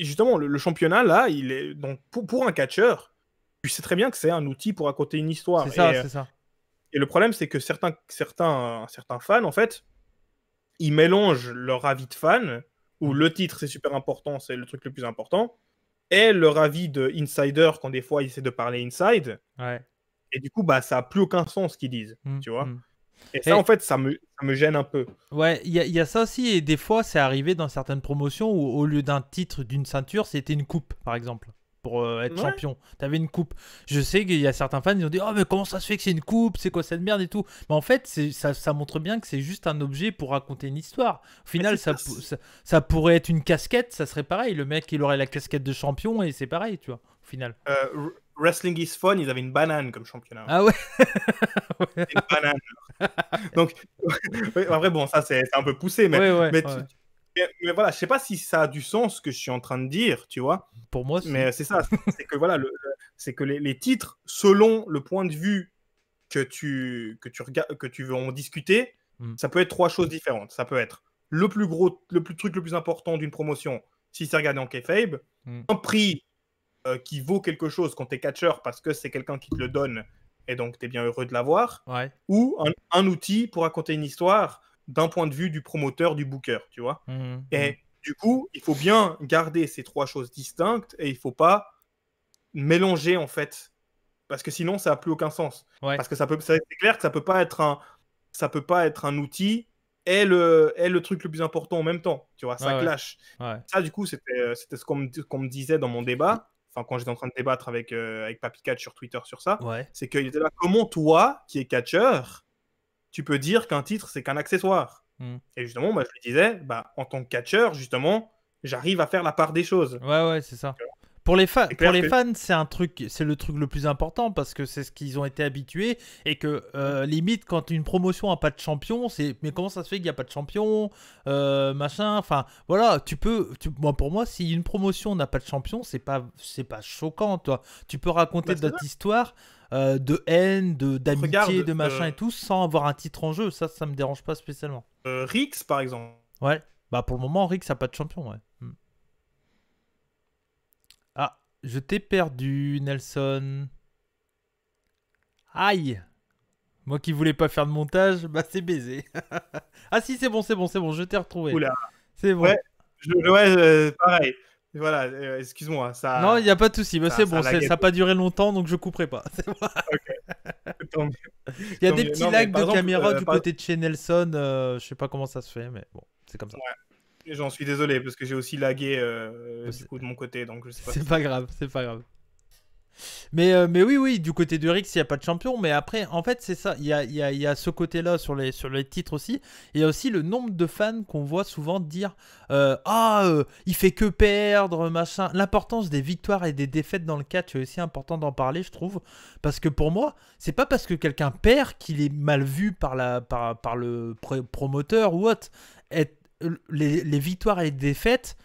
justement, le, championnat, là, il est, donc, pour, un catcheur, tu sais très bien que c'est un outil pour raconter une histoire. C'est ça, euh, c'est ça. Et le problème, c'est que certains, certains, certains fans, en fait, ils mélangent leur avis de fan, où mm. le titre, c'est super important, c'est le truc le plus important, et leur avis de insider, quand des fois, ils essaient de parler inside. Et du coup, bah, ça a plus aucun sens ce qu'ils disent, mm, tu vois. Mm. Et ça, en fait, ça me, gêne un peu. Ouais, il y, a ça aussi. Et des fois, c'est arrivé dans certaines promotions où, au lieu d'un titre, d'une ceinture, c'était une coupe, par exemple, pour euh, être champion. T'avais une coupe. Je sais qu'il y a certains fans ils ont dit Oh, mais comment ça se fait que c'est une coupe C'est quoi cette merde et tout Mais en fait, ça, ça, montre bien que c'est juste un objet pour raconter une histoire. Au final, ça, ça, pourrait être une casquette, ça serait pareil. Le mec, il aurait la casquette de champion et c'est pareil, tu vois, au final. Euh, Wrestling is Fun, ils avaient une banane comme championnat. Ah ouais Une banane. <laughs> Donc, en vrai, bon, ça c'est un peu poussé, mais, mais, voilà, je sais pas si ça a du sens ce que je suis en train de dire, tu vois. Pour moi, Mais c'est ça, c'est que voilà, c'est que les, titres, selon le point de vue que tu, que tu, regardes, que tu veux en discuter, hmm. ça peut être trois choses différentes. Ça peut être le plus gros, le plus truc le plus important d'une promotion, si c'est regardé en kayfabe, hmm. un prix euh, qui vaut quelque chose quand tu es catcheur parce que c'est quelqu'un qui te le donne et donc tu es bien heureux de l'avoir, ou un, outil pour raconter une histoire d'un point de vue du promoteur, du booker, tu vois. Mmh, mmh. et du coup, il faut bien garder ces trois choses distinctes et il faut pas mélanger en fait, parce que sinon ça n'a plus aucun sens. Parce que ça peut, c'est clair que ça peut pas être un, ça peut pas être un outil et le, et le truc le plus important en même temps. Tu vois, ça clash. Ça, du coup, c'était euh, ce qu'on me, disait dans mon débat quand j'étais en train de débattre avec, euh, avec Papy Catch sur Twitter sur ça, c'est que était comment toi, qui es catcheur, tu peux dire qu'un titre, c'est qu'un accessoire hmm. Et justement, moi je lui disais, bah, en tant que catcheur, justement, j'arrive à faire la part des choses. Ouais, ouais, c'est ça. Pour les, pour les fans, c'est un truc, c'est le truc le plus important parce que c'est ce qu'ils ont été habitués et que euh, mm. limite quand une promotion a pas de champion, c'est mais comment ça se fait qu'il n'y a pas de champion, euh, machin. Enfin voilà, tu peux, tu... pour moi, si une promotion n'a pas de champion, c'est pas, c'est pas choquant, toi. Tu peux raconter bah, d'autres histoires. Euh, de haine, de d'amitié, de machin et tout, sans avoir un titre en jeu, ça, ça me dérange pas spécialement. Rix, par exemple. Ouais. Bah pour le moment, Rix a pas de champion, ouais. Je t'ai perdu, Nelson. Aïe Moi qui voulais pas faire de montage, bah c'est baisé. <laughs> ah si, c'est bon, c'est bon, c'est bon, je t'ai retrouvé. Oula. C'est vrai. Ouais, euh, pareil. Voilà, euh, excuse-moi. Ça... Non, il n'y a pas de souci. Mais bah, c'est bon, ça n'a pas duré longtemps, donc je couperai pas. <laughs> <laughs> il y a des petits lags de caméra euh, du côté de chez Nelson. je sais pas comment ça se fait, mais bon, c'est comme ça. J'en suis désolé parce que j'ai aussi lagué euh, de mon côté, donc je sais pas. C'est pas grave, c'est pas grave. Mais, euh, mais oui, oui, du côté de Rix, il n'y a pas de champion. Mais après, en fait, c'est ça. Il y a, ce côté-là sur les, sur les titres aussi. il y a aussi le nombre de fans qu'on voit souvent dire euh, Ah, il fait que perdre, machin. L'importance des victoires et des défaites dans le catch est aussi important d'en parler, je trouve. Parce que pour moi, c'est pas parce que quelqu'un perd qu'il est mal vu par, la, par, par le promoteur ou autre les, victoires et défaites,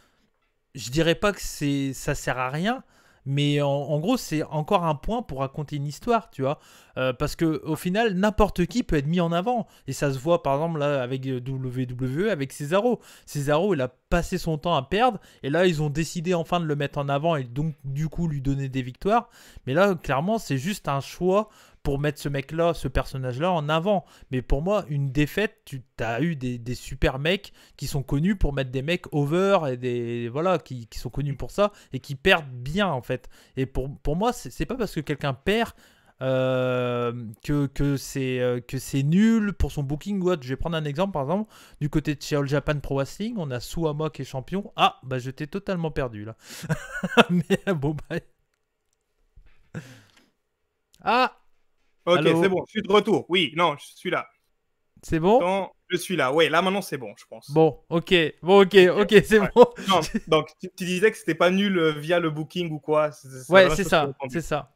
je dirais pas que c'est ça sert à rien, mais en, gros, c'est encore un point pour raconter une histoire, tu vois. Euh, parce que au final, n'importe qui peut être mis en avant. Et ça se voit par exemple là avec euh, WWE, avec Cesaro. Cesaro, il a passé son temps à perdre. Et là, ils ont décidé enfin de le mettre en avant et donc du coup lui donner des victoires. Mais là, clairement, c'est juste un choix pour mettre ce mec-là, ce personnage-là en avant. Mais pour moi, une défaite, tu as eu des, super mecs qui sont connus pour mettre des mecs over et des voilà qui, sont connus pour ça et qui perdent bien en fait. Et pour, pour moi, c'est pas parce que quelqu'un perd euh, euh, que, c'est nul pour son booking ou Je vais prendre un exemple par exemple du côté de chez All Japan Pro Wrestling, on a Suama qui est champion. Ah bah je t'ai totalement perdu là. <laughs> Mais bon bah... Ah Ok, c'est bon, je suis de retour. Oui, non, je suis là. C'est bon Je suis là, ouais, là maintenant c'est bon, je pense. Bon, ok, bon, ok, ok, c'est bon. <laughs> donc tu, disais que c'était pas nul euh, via le booking ou quoi Ouais, c'est ça, c'est ça.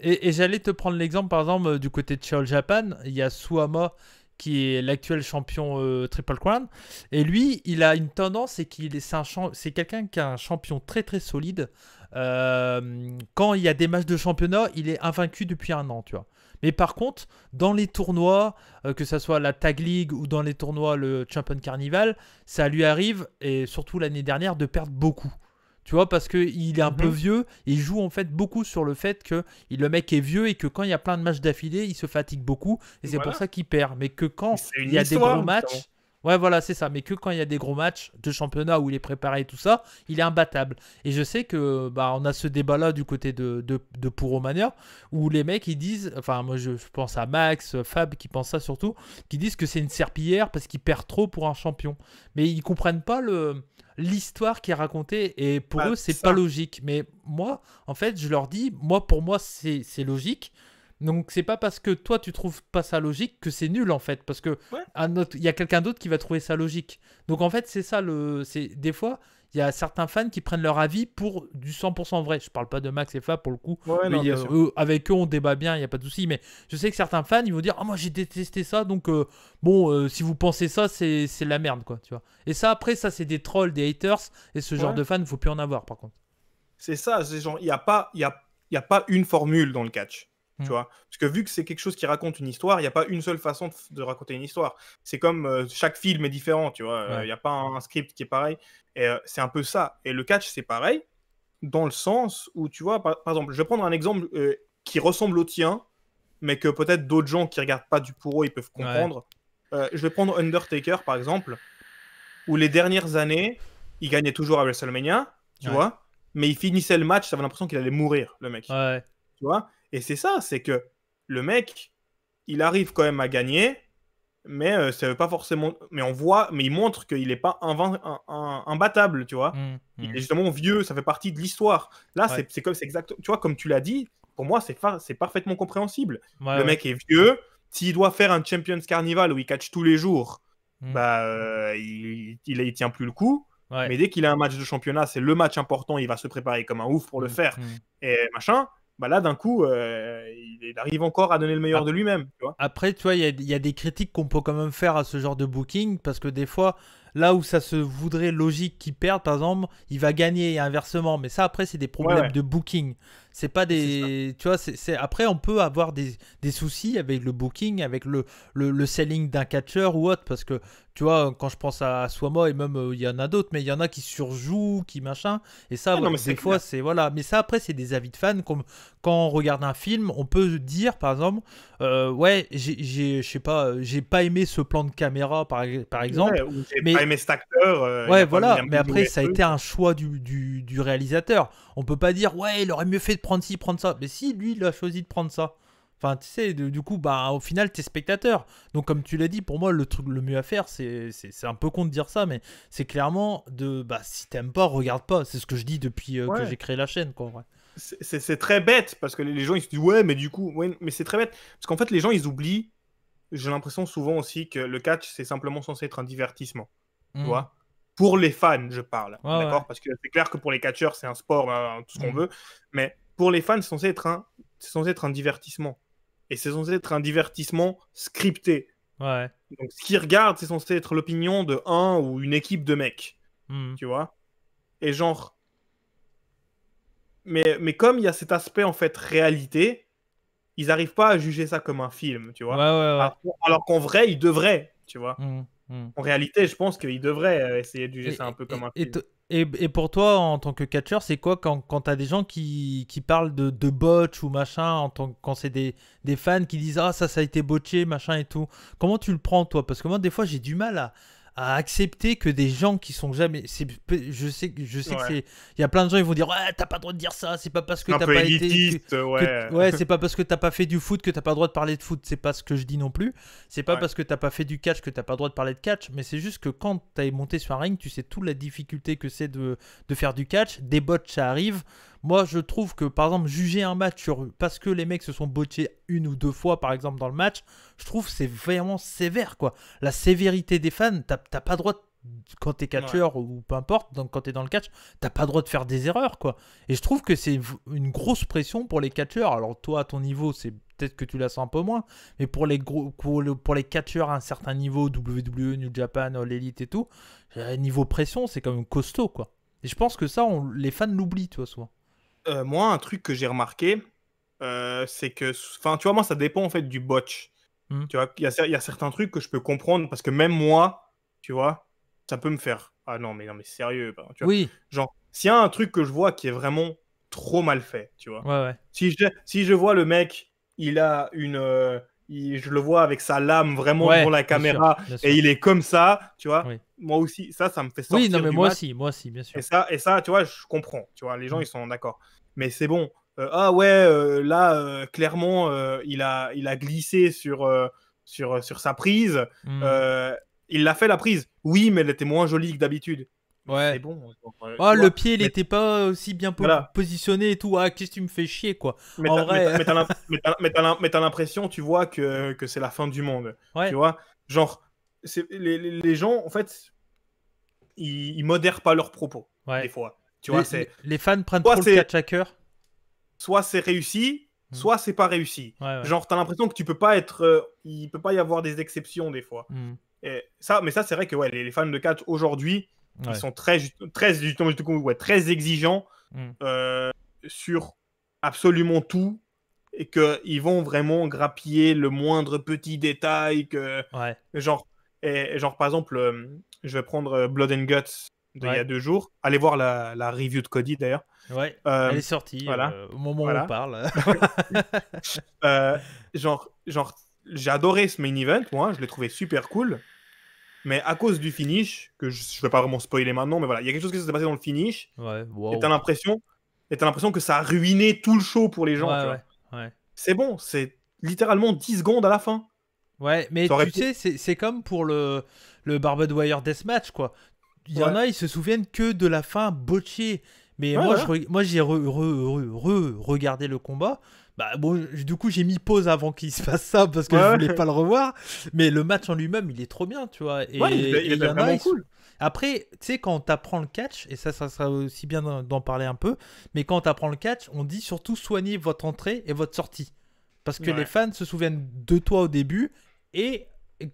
Et, j'allais te prendre l'exemple, par exemple, euh, du côté de Shoal Japan, il y a Suama qui est l'actuel champion euh, Triple Crown. Et lui, il a une tendance, c'est qu'il c'est quelqu'un qui a un champion très très solide. quand il y a des matchs de championnat, il est invaincu depuis un an, tu vois. Mais par contre, dans les tournois, euh, que ce soit la Tag League ou dans les tournois le Champion Carnival, ça lui arrive, et surtout l'année dernière, de perdre beaucoup. Tu vois, parce qu'il est un peu mhm. vieux, il joue en fait beaucoup sur le fait que le mec est vieux et que quand il y a plein de matchs d'affilée, il se fatigue beaucoup, et c'est pour ça qu'il perd. Mais que quand il y a des gros matchs Ouais, voilà, c'est ça. Mais que quand il y a des gros matchs de championnat où il est préparé et tout ça, il est imbattable. Et je sais que bah, on a ce débat-là du côté de, de, de Pouromania, où les mecs, ils disent, enfin, moi je, pense à Max, Fab, qui pense ça surtout, qui disent que c'est une serpillière parce qu'il perd trop pour un champion. Mais ils comprennent pas l'histoire qui est racontée et pour bah, eux c'est pas logique mais moi en fait je leur dis moi pour moi c'est logique donc c'est pas parce que toi tu trouves pas ça logique que c'est nul en fait, parce que il y a quelqu'un d'autre qui va trouver ça logique. Donc en fait c'est ça le, c'est des fois il y a certains fans qui prennent leur avis pour du 100% vrai. Je parle pas de Max et Fab pour le coup, avec eux on débat bien, il y a pas de souci. Mais je sais que certains fans ils vont dire ah moi j'ai détesté ça, donc euh, bon euh, si vous pensez ça c'est la merde quoi, tu vois. Et ça après ça c'est des trolls, des haters et ce genre de fans faut plus en avoir par contre. C'est ça, il y a pas a y a pas une formule dans le catch. Tu mm. vois Parce que vu que c'est quelque chose qui raconte une histoire, il n'y a pas une seule façon de, raconter une histoire. C'est comme euh, chaque film est différent, tu vois. Euh, il n'y a pas un, script qui est pareil. Et euh, c'est un peu ça. Et le catch, c'est pareil, dans le sens où, tu vois, par, exemple, je vais prendre un exemple qui ressemble au tien, mais que peut-être d'autres gens qui regardent pas du pourreau, ils peuvent comprendre. je vais prendre Undertaker, par exemple, où les dernières années, il gagnait toujours à WrestleMania, tu vois, mais il finissait le match, ça avait l'impression qu'il allait mourir, le mec. Tu vois et c'est ça, c'est que le mec, il arrive quand même à gagner, mais euh, veut pas forcément. Mais on voit, mais il montre qu'il n'est pas imbattable, tu vois. Mmh, mmh. Il est justement vieux, ça fait partie de l'histoire. Là, c'est comme c'est exact. Tu vois, comme tu l'as dit, pour moi, c'est c'est parfaitement compréhensible. le mec est vieux. S'il doit faire un Champions Carnival où il catch tous les jours, mmh. bah, euh, il, il, il, tient plus le coup. Mais dès qu'il a un match de championnat, c'est le match important, il va se préparer comme un ouf pour le faire et machin bah là d'un coup, euh, il arrive encore à donner le meilleur de lui-même. après, tu vois, il y, a des critiques qu'on peut quand même faire à ce genre de booking parce que des fois, là où ça se voudrait logique qu'il perde, par exemple, il va gagner et inversement. Mais ça, après, c'est des problèmes de booking. C'est pas des, tu vois, c'est après on peut avoir des, soucis avec le booking, avec le le, le selling d'un catcher ou autre parce que tu vois, quand je pense à moi et même euh, il y en a d'autres, mais il y en a qui surjouent, qui machin. Et ça, ah des fois, c'est voilà. Mais ça, après, c'est des avis de fans. Comme quand on regarde un film, on peut dire, par exemple, euh, ouais, j'ai, je sais pas, euh, j'ai pas aimé ce plan de caméra, par, exemple. j'ai pas aimé cet acteur. ouais, voilà. Mais après, ça a été un choix du, réalisateur. On peut pas dire, ouais, il aurait mieux fait de prendre ci, prendre ça. Mais si, lui, il a choisi de prendre ça. Enfin, tu sais, du coup, bah, au final, t'es spectateur. Donc, comme tu l'as dit, pour moi, le truc le mieux à faire, c'est un peu con de dire ça, mais c'est clairement de, bah, si t'aimes pas, regarde pas. C'est ce que je dis depuis euh, que j'ai créé la chaîne, quoi. C'est très bête parce que les gens ils se disent ouais mais du coup ouais mais c'est très bête parce qu'en fait les gens ils oublient j'ai l'impression souvent aussi que le catch c'est simplement censé être un divertissement hmm. pour les fans je parle d'accord parce que c'est clair que pour les catcheurs c'est un sport ben, tout ce qu'on hmm. veut mais pour les fans c'est censé être un censé être un divertissement et c'est censé être un divertissement scripté. Ouais. Donc ce qu'ils regardent, c'est censé être l'opinion de un ou une équipe de mecs. Hmm. Tu vois Et genre. Mais, mais comme il y a cet aspect en fait réalité, ils n'arrivent pas à juger ça comme un film, tu vois. Ouais, ouais, Alors, qu'en vrai, ils devraient, tu vois. Hmm. Hmm. En réalité, je pense qu'il devrait euh, essayer de juger ça un peu comme un et, et, pour toi, en tant que catcheur, c'est quoi quand, quand tu as des gens qui, qui parlent de, de, botch ou machin, en tant, quand c'est des, des, fans qui disent Ah, ça, ça a été botché, machin et tout Comment tu le prends, toi Parce que moi, des fois, j'ai du mal à, à accepter que des gens qui sont jamais. Je sais, je sais que c'est. Il y a plein de gens, ils vont dire Ouais, t'as pas le droit de dire ça, c'est pas parce que t'as pas été. ouais, c'est pas parce que t'as pas fait du foot que t'as pas le droit de parler de foot, c'est pas ce que je dis non plus. C'est pas parce que t'as pas fait du catch que t'as pas le droit de parler de catch, mais c'est juste que quand t'es monté sur un ring, tu sais toute la difficulté que c'est de, de faire du catch, des bots, ça arrive. Moi, je trouve que, par exemple, juger un match sur, parce que les mecs se sont botchés une ou deux fois, par exemple, dans le match, je trouve c'est vraiment sévère, quoi. La sévérité des fans, t'as pas droit quand t'es catcheur ou peu importe, donc quand t'es dans le catch, t'as pas le droit de faire des erreurs, quoi. Et je trouve que c'est une grosse pression pour les catcheurs. Alors toi, à ton niveau, c'est peut-être que tu la sens un peu moins, mais pour les gros, pour, les catcheurs à un certain niveau, WWE, New Japan, l'élite et tout, euh, niveau pression, c'est quand même costaud, quoi. Et je pense que ça, on, les fans l'oublient, tu vois, souvent. Euh, moi, un truc que j'ai remarqué, euh, c'est que, enfin, tu vois, moi, ça dépend en fait du botch. Hmm. Tu vois, il y, a certains trucs que je peux comprendre parce que même moi, tu vois, ça peut me faire. Ah non, mais non, mais sérieux. oui. Genre, s'il y a un truc que je vois qui est vraiment trop mal fait, tu vois. Si si je vois le mec, il a une, euh, je le vois avec sa lame vraiment devant la caméra et il est comme ça, tu vois. Moi aussi, ça, ça me fait sortir. Oui, non, mais moi aussi, moi aussi, bien sûr. Et ça, et ça, tu vois, je comprends, tu vois, les gens, mm. ils sont d'accord. Mais c'est bon. Euh, ah ouais, euh, là, euh, clairement, il, a, il a glissé sur, sur, sur sa prise. Mm. il l'a fait la prise. Oui, mais elle était moins jolie que d'habitude. Ouais. bon. Ah, le pied, il n'était pas aussi bien positionné et tout. Ah, qu'est-ce que tu me fais chier, quoi. Mais t'as l'impression, tu vois, que, c'est la fin du monde. Tu vois Genre, les, les, les, gens, en fait, ils, modèrent pas leurs propos, des fois. Tu vois, les, les fans prennent soit trop le catch Soit c'est réussi, hmm. soit c'est pas réussi. Ouais, Genre, t'as l'impression que tu peux pas être. Euh, il peut pas y avoir des exceptions, des fois. Hmm. Et ça, mais ça, c'est vrai que ouais, les, fans de catch aujourd'hui ils sont très, très, très exigeants mm. euh, sur absolument tout et qu'ils vont vraiment grappiller le moindre petit détail. Que, genre, et, genre, par exemple, euh, je vais prendre euh, Blood and Guts d'il y a deux jours. Allez voir la, review de Cody d'ailleurs. elle est sortie au moment où on parle. <laughs> <laughs> genre, genre j'ai adoré ce main event, moi, je l'ai trouvé super cool. Mais à cause du finish, que je ne vais pas vraiment spoiler maintenant, mais voilà, il y a quelque chose qui s'est passé dans le finish. Et t'as l'impression, l'impression que ça a ruiné tout le show pour les gens. c'est bon, c'est littéralement 10 secondes à la fin. Ouais, mais tu sais, c'est comme pour le, le Barbed Wire Deathmatch, quoi. Il y en a, ils se souviennent que de la fin botchée. Mais moi, j'ai re, regardé le combat. Bah bon, du coup j'ai mis pause avant qu'il se fasse ça parce que je voulais pas le revoir. Mais le match en lui-même, il est trop bien, tu vois. Et, il, est, vraiment cool. Après, tu sais, quand t'apprends le catch, et ça, ça sera aussi bien d'en parler un peu, mais quand t'apprends le catch, on dit surtout soignez votre entrée et votre sortie. Parce que les fans se souviennent de toi au début et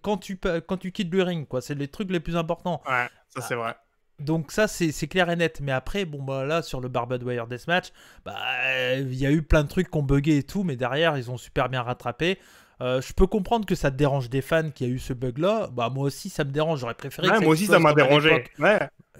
quand tu, quand tu quittes le ring, quoi. C'est les trucs les plus importants. Ouais, ça c'est ah, vrai. Donc ça, c'est clair et net. Mais après, bon, bah là, sur le Barbed Wire Deathmatch, bah, il y a eu plein de trucs qui ont bugué et tout, mais derrière, ils ont super bien rattrapé. Euh, je peux comprendre que ça te dérange des fans qui a eu ce bug-là. Bah, moi aussi, ça me dérange. J'aurais préféré. que moi aussi, ça m'a dérangé.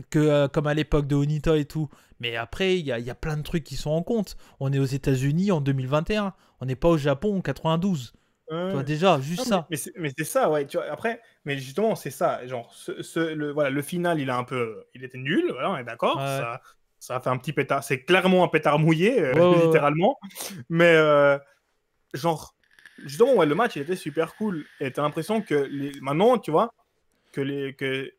Que euh, comme à l'époque de Onita et tout. Mais après, il y a, y a plein de trucs qui sont en compte. On est aux États-Unis en 2021. On n'est pas au Japon en 92. Toi, déjà, juste ça. Mais, c'est ça, ouais. Tu après, mais justement, c'est ça. Genre, ce, le, voilà, le final, il a un peu, il était nul. Voilà, on est d'accord. Ça, ça a fait un petit pétard. C'est clairement un pétard mouillé, euh, littéralement. Mais euh, genre, justement, ouais, le match, il était super cool. Et as l'impression que les... maintenant, tu vois, que les que euh,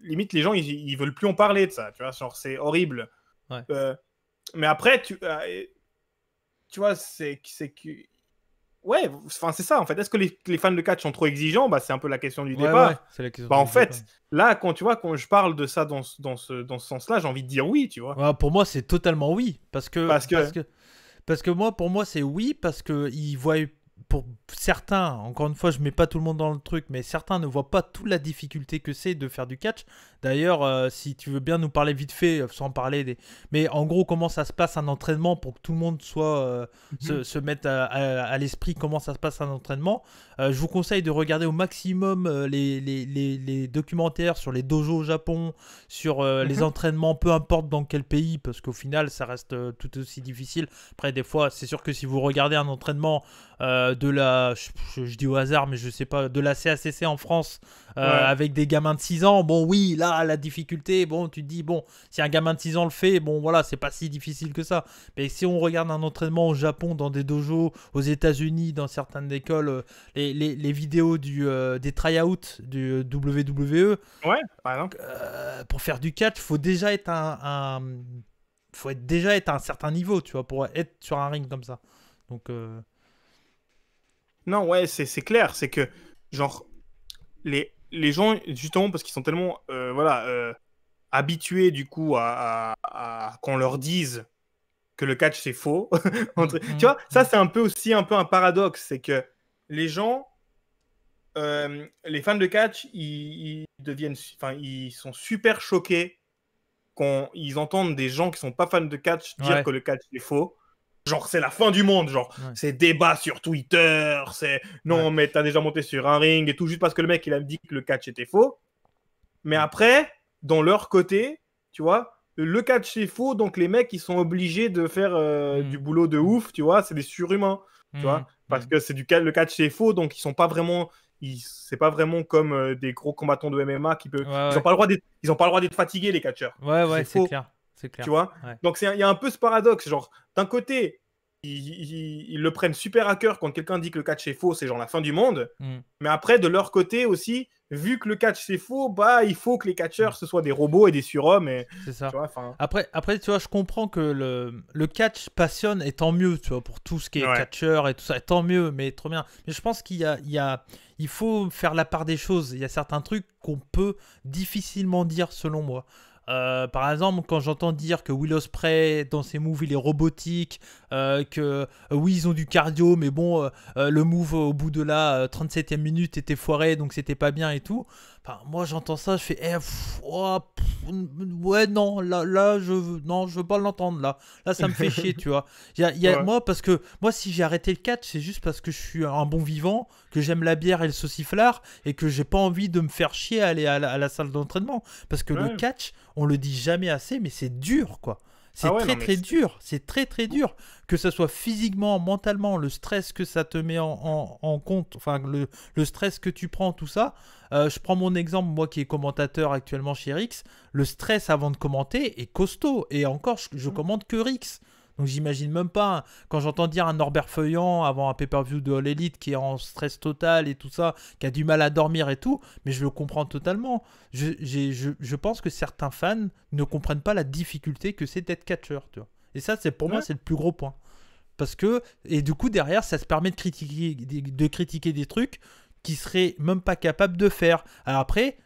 limite les gens, ils, veulent plus en parler de ça. Tu vois, genre, c'est horrible. mais après, tu tu vois, c'est c'est Ouais, c'est ça en fait. Est-ce que les, fans de catch sont trop exigeants bah, C'est un peu la question du débat. bah, en fait, là, quand tu vois, quand je parle de ça dans, dans ce, dans ce sens-là, j'ai envie de dire oui, tu vois. pour moi, c'est totalement oui. Parce que, parce que... Parce que, parce que moi, pour moi, c'est oui, parce qu'ils voient pour certains, encore une fois, je mets pas tout le monde dans le truc, mais certains ne voient pas toute la difficulté que c'est de faire du catch. D'ailleurs, euh, si tu veux bien nous parler vite fait, euh, sans parler des, mais en gros, comment ça se passe un entraînement pour que tout le monde soit euh, mhm. se, se, mette à, l'esprit comment ça se passe un entraînement. je vous conseille de regarder au maximum les, documentaires sur les dojos au Japon, sur les mhm. entraînements, peu importe dans quel pays, parce qu'au final, ça reste tout aussi difficile. Après, des fois, c'est sûr que si vous regardez un entraînement de la, je, dis au hasard, mais je sais pas, de la CACC en France euh, avec des gamins de 6 ans. Bon, oui, là, la difficulté, bon, tu te dis, bon, si un gamin de 6 ans le fait, bon, voilà, c'est pas si difficile que ça. Mais si on regarde un entraînement au Japon, dans des dojos, aux États-Unis, dans certaines écoles, euh, les, vidéos du, euh, des try-out du WWE, ouais, pour faire du catch, faut déjà être un, faut être déjà être à un certain niveau, tu vois, pour être sur un ring comme ça. Donc, non, ouais, c'est clair. C'est que, genre, les, les gens, justement, parce qu'ils sont tellement euh, voilà, euh, habitués, du coup, à, qu'on leur dise que le catch, c'est faux. <laughs> Entre... Mhm, tu vois, ça, mhm. c'est un peu aussi un peu un paradoxe. C'est que les gens, euh, les fans de catch, ils, deviennent, enfin, ils sont super choqués quand ils entendent des gens qui sont pas fans de catch dire que le catch, c'est faux. Genre, c'est la fin du monde, genre. C'est débat sur Twitter, c'est non, mais t'as déjà monté sur un ring et tout, juste parce que le mec, il a dit que le catch était faux. Mais après, dans leur côté, tu vois, le catch est faux, donc les mecs, ils sont obligés de faire euh, mm. du boulot de ouf, tu vois, c'est des surhumains, tu vois, mm. parce mm. que c'est du le catch est faux, donc ils sont pas vraiment, c'est pas vraiment comme euh, des gros combattants de MMA qui peuvent. ils, Ont pas le droit ils ont pas le droit d'être fatigués, les catcheurs. Ouais, ouais, c'est clair. Tu vois Donc il y a un peu ce paradoxe. Genre, d'un côté, ils, le prennent super à cœur quand quelqu'un dit que le catch est faux, c'est genre la fin du monde. Mm. Mais après, de leur côté aussi, vu que le catch c'est faux, bah il faut que les catcheurs mm. ce soient des robots et des surhommes. Et, c'est ça. après, après, tu vois, je comprends que le, le, catch passionne et tant mieux, tu vois, pour tout ce qui est catcher catcheur et tout ça, tant mieux, mais trop bien. Mais je pense qu'il y a, il faut faire la part des choses. Il y a certains trucs qu'on peut difficilement dire selon moi. Euh, par exemple, quand j'entends dire que Will Ospreay dans ses moves il est robotique, euh, que euh, oui ils ont du cardio, mais bon le move au bout de la 37e minute était foiré donc c'était pas bien et tout moi j'entends ça, je fais eh, oh, ouais non, là, là je veux non, je veux pas l'entendre là. Là ça me fait chier, tu vois. il y a, moi parce que moi si j'ai arrêté le catch, c'est juste parce que je suis un bon vivant, que j'aime la bière et le sauciflard et que j'ai pas envie de me faire chier aller à la, salle d'entraînement parce que le catch, on le dit jamais assez mais c'est dur quoi. C'est ah très très dur, c'est très très dur, que ce soit physiquement, mentalement, le stress que ça te met en, compte, enfin le, stress que tu prends, tout ça. Euh, je prends mon exemple, moi qui est commentateur actuellement chez Rix, le stress avant de commenter est costaud, et encore je, je mm. commente que Rix. Donc j'imagine même pas, hein. quand j'entends dire un Norbert Feuillant avant un pay-per-view de l'élite qui est en stress total et tout ça, qui a du mal à dormir et tout, mais je le comprends totalement. Je, pense que certains fans ne comprennent pas la difficulté que c'est d'être catcheur, Et ça, c'est pour moi, c'est le plus gros point. Parce que, et du coup, derrière, ça se permet de critiquer, de critiquer des trucs qui seraient même pas capables de faire. Alors après,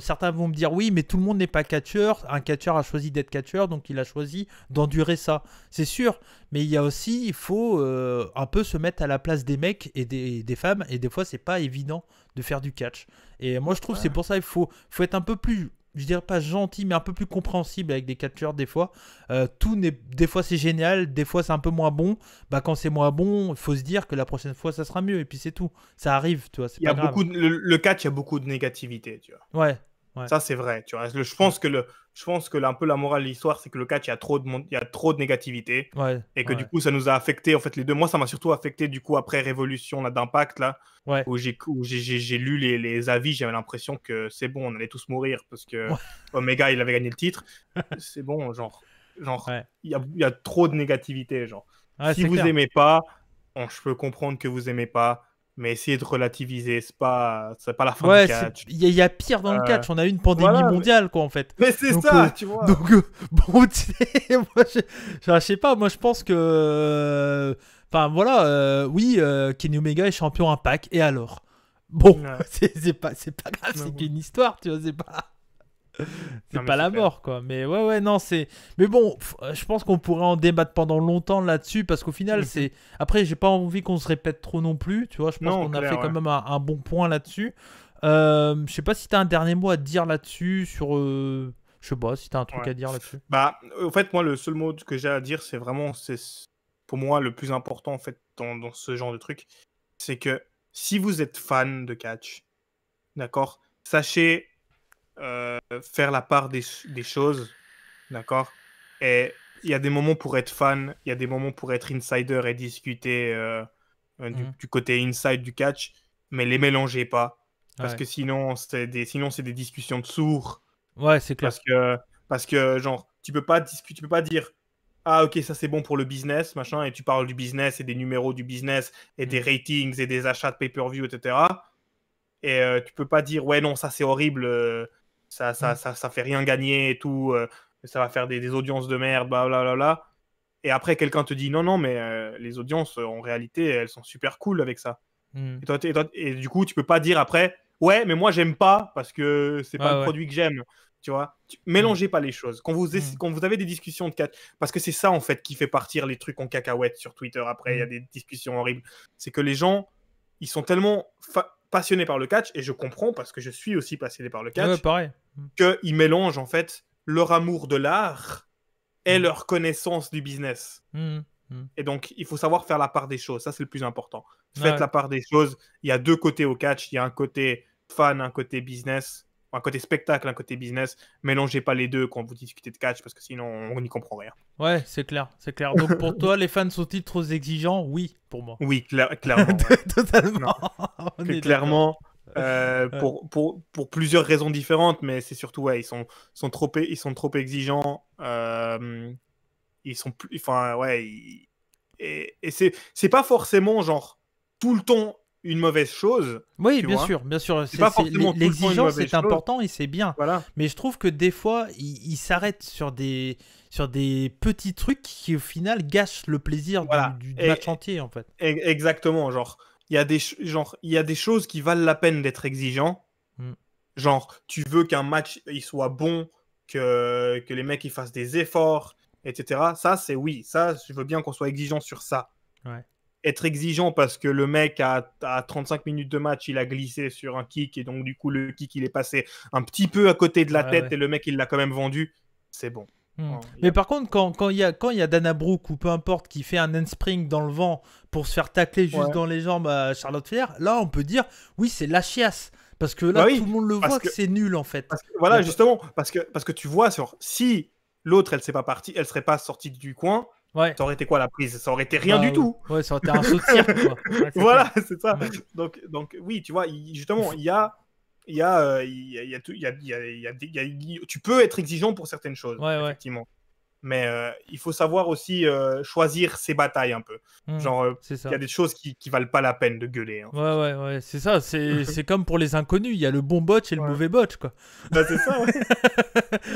certains vont me dire oui, mais tout le monde n'est pas catcheur. Un catcheur a choisi d'être catcheur, donc il a choisi d'endurer ça. C'est sûr, mais il y a aussi, il faut euh, un peu se mettre à la place des mecs et des, femmes, et des fois c'est pas évident de faire du catch. Et moi je trouve c'est pour ça il faut, faut être un peu plus je dirais pas gentil, mais un peu plus compréhensible avec des catcheurs des fois. Euh, tout des fois c'est génial, des fois c'est un peu moins bon. Bah quand c'est moins bon, il faut se dire que la prochaine fois ça sera mieux et puis c'est tout. Ça arrive, tu vois. y a beaucoup le, catch, il y a beaucoup de négativité, tu vois. Ouais. ouais. Ça c'est vrai, tu vois. Je pense que le, je pense que là, un peu la morale de l'histoire, c'est que le catch, il y a trop de, il y a trop de négativité. et que du coup, ça nous a affecté, en fait, les deux. Moi, ça m'a surtout affecté, du coup, après Révolution, d'impact, là, où j'ai lu les, les avis, j'avais l'impression que c'est bon, on allait tous mourir parce que Omega, il avait gagné le titre. <laughs> c'est bon, genre, genre, il y a, y, a, trop de négativité, genre. si vous n'aimez aimez pas, je peux comprendre que vous aimez pas mais essayer de relativiser, c'est pas, c'est pas la fin du catch. Il y, a pire dans le euh, catch, on a eu une pandémie mondiale, quoi, en fait. Mais c'est ça, euh, tu vois. Donc, euh, <laughs> bon, <laughs> moi, je, je, sais pas, moi, je pense que. Enfin, voilà, oui, Kenny Omega est champion Impact, et alors Bon, <laughs> c'est pas, pas grave, c'est qu'une histoire, tu vois, c'est pas c'est pas la mort, quoi. Mais ouais, ouais, non, c'est. Mais bon, euh, je pense qu'on pourrait en débattre pendant longtemps là-dessus, parce qu'au final, mhm. c'est. Après, j'ai pas envie qu'on se répète trop non plus, tu vois. Je pense qu'on a fait quand même un, bon point là-dessus. Euh, je sais pas si t'as un dernier mot à dire là-dessus, sur. Euh, je sais pas si t'as un truc à dire là-dessus. Bah, en fait, moi, le seul mot que j'ai à dire, c'est vraiment. c'est Pour moi, le plus important, en fait, dans, dans ce genre de truc, c'est que si vous êtes fan de catch, d'accord, sachez euh, faire la part des, choses, d'accord Et il y a des moments pour être fan, il y a des moments pour être insider et discuter euh, euh, mmh. du, côté inside du catch, mais les mélanger pas. Parce que sinon, c'est des, sinon, c'est des discussions de sourds. Ouais, c'est clair. Parce que, parce que genre, tu peux pas discuter, tu peux pas dire ah ok ça c'est bon pour le business machin et tu parles du business et des numéros du business et des mmh. ratings et des achats de pay-per-view etc et tu peux pas dire ouais non ça c'est horrible ça, ça, ça, fait rien gagner et tout, euh, ça va faire des, audiences de merde, blablabla. Et après, quelqu'un te dit non, non, mais euh, les audiences, euh, en réalité, elles sont super cool avec ça. Hmm. Et, du coup, tu peux pas dire après, ouais, mais moi, j'aime pas parce que c'est pas un le produit que j'aime. Tu vois, hmm. mélangez pas les choses. Quand vous, hmm. quand vous avez des discussions de quatre, parce que c'est ça en fait qui fait partir les trucs en cacahuète sur Twitter. Après, il y a des discussions horribles. C'est que les gens, ils sont tellement passionné par le catch et je comprends parce que je suis aussi passionné par le catch. Mm. que ils mélangent en fait leur amour de l'art et mm. leur connaissance du business. Mm, et donc, il faut savoir faire la part des choses. Ça, c'est le plus important. Faites la part des choses. Il y a deux côtés au catch. Il y a un côté fan, un côté business un côté spectacle, un côté business. Mélangez pas les deux quand vous discutez de catch parce que sinon on n'y comprend rien. Ouais, c'est clair, c'est clair. Donc pour toi, les fans sont-ils trop exigeants Oui, pour moi. Oui, <laughs> clairement. Totalement. <laughs> clairement. Euh, pour, pour, pour, plusieurs raisons différentes, mais c'est surtout, ouais, ils sont, sont, trop, ils sont trop exigeants. Euh, ils sont plus. Enfin, ouais. Ils, et, et c'est pas forcément genre tout le temps une mauvaise chose. Oui, bien sûr, bien sûr. L'exigence c'est important et c'est bien. Voilà. Mais je trouve que des fois, il s'arrête sur des, sur des petits trucs qui, au final, gâchent le plaisir du, match entier, en fait. E-, exactement, genre, il y, a des, genre, y a des choses qui valent la peine d'être exigeant. Mm. Genre, tu veux qu'un match il soit bon, que, que les mecs ils fassent des efforts, etc. Ça, c'est oui. Ça, je veux bien qu'on soit exigeant sur ça. Ouais être exigeant parce que le mec à, 35 minutes de match, il a glissé sur un kick et donc du coup le kick il est passé un petit peu à côté de la tête et le mec il l'a quand même vendu, c'est bon. Hmm. Mais par contre, quand il y, a, quand y a Dana Brooke ou peu importe qui fait un end spring dans le vent pour se faire tacler juste dans les jambes à Charlotte Flair, là on peut dire oui, c'est la chiasse. Parce que là bah tout le monde le voit que, c'est nul en fait. voilà, justement, parce que, parce que tu vois, sur, si l'autre elle, ne serait pas sortie du coin, Ouais. Ça aurait été quoi la prise Ça aurait été rien du tout. Ouais, ça aurait été un saut de cirque. voilà, c'est ça. Donc, donc, oui, tu vois, justement, il y a. Il y a, tu peux être exigeant pour certaines choses, effectivement. Mais il faut savoir aussi choisir ses batailles un peu. Genre, il y a des choses qui, qui valent pas la peine de gueuler. Ouais, ouais, ouais, c'est ça. C'est comme pour les inconnus. Il y a le bon botch et le mauvais botch, quoi. Bah, c'est ça, ouais.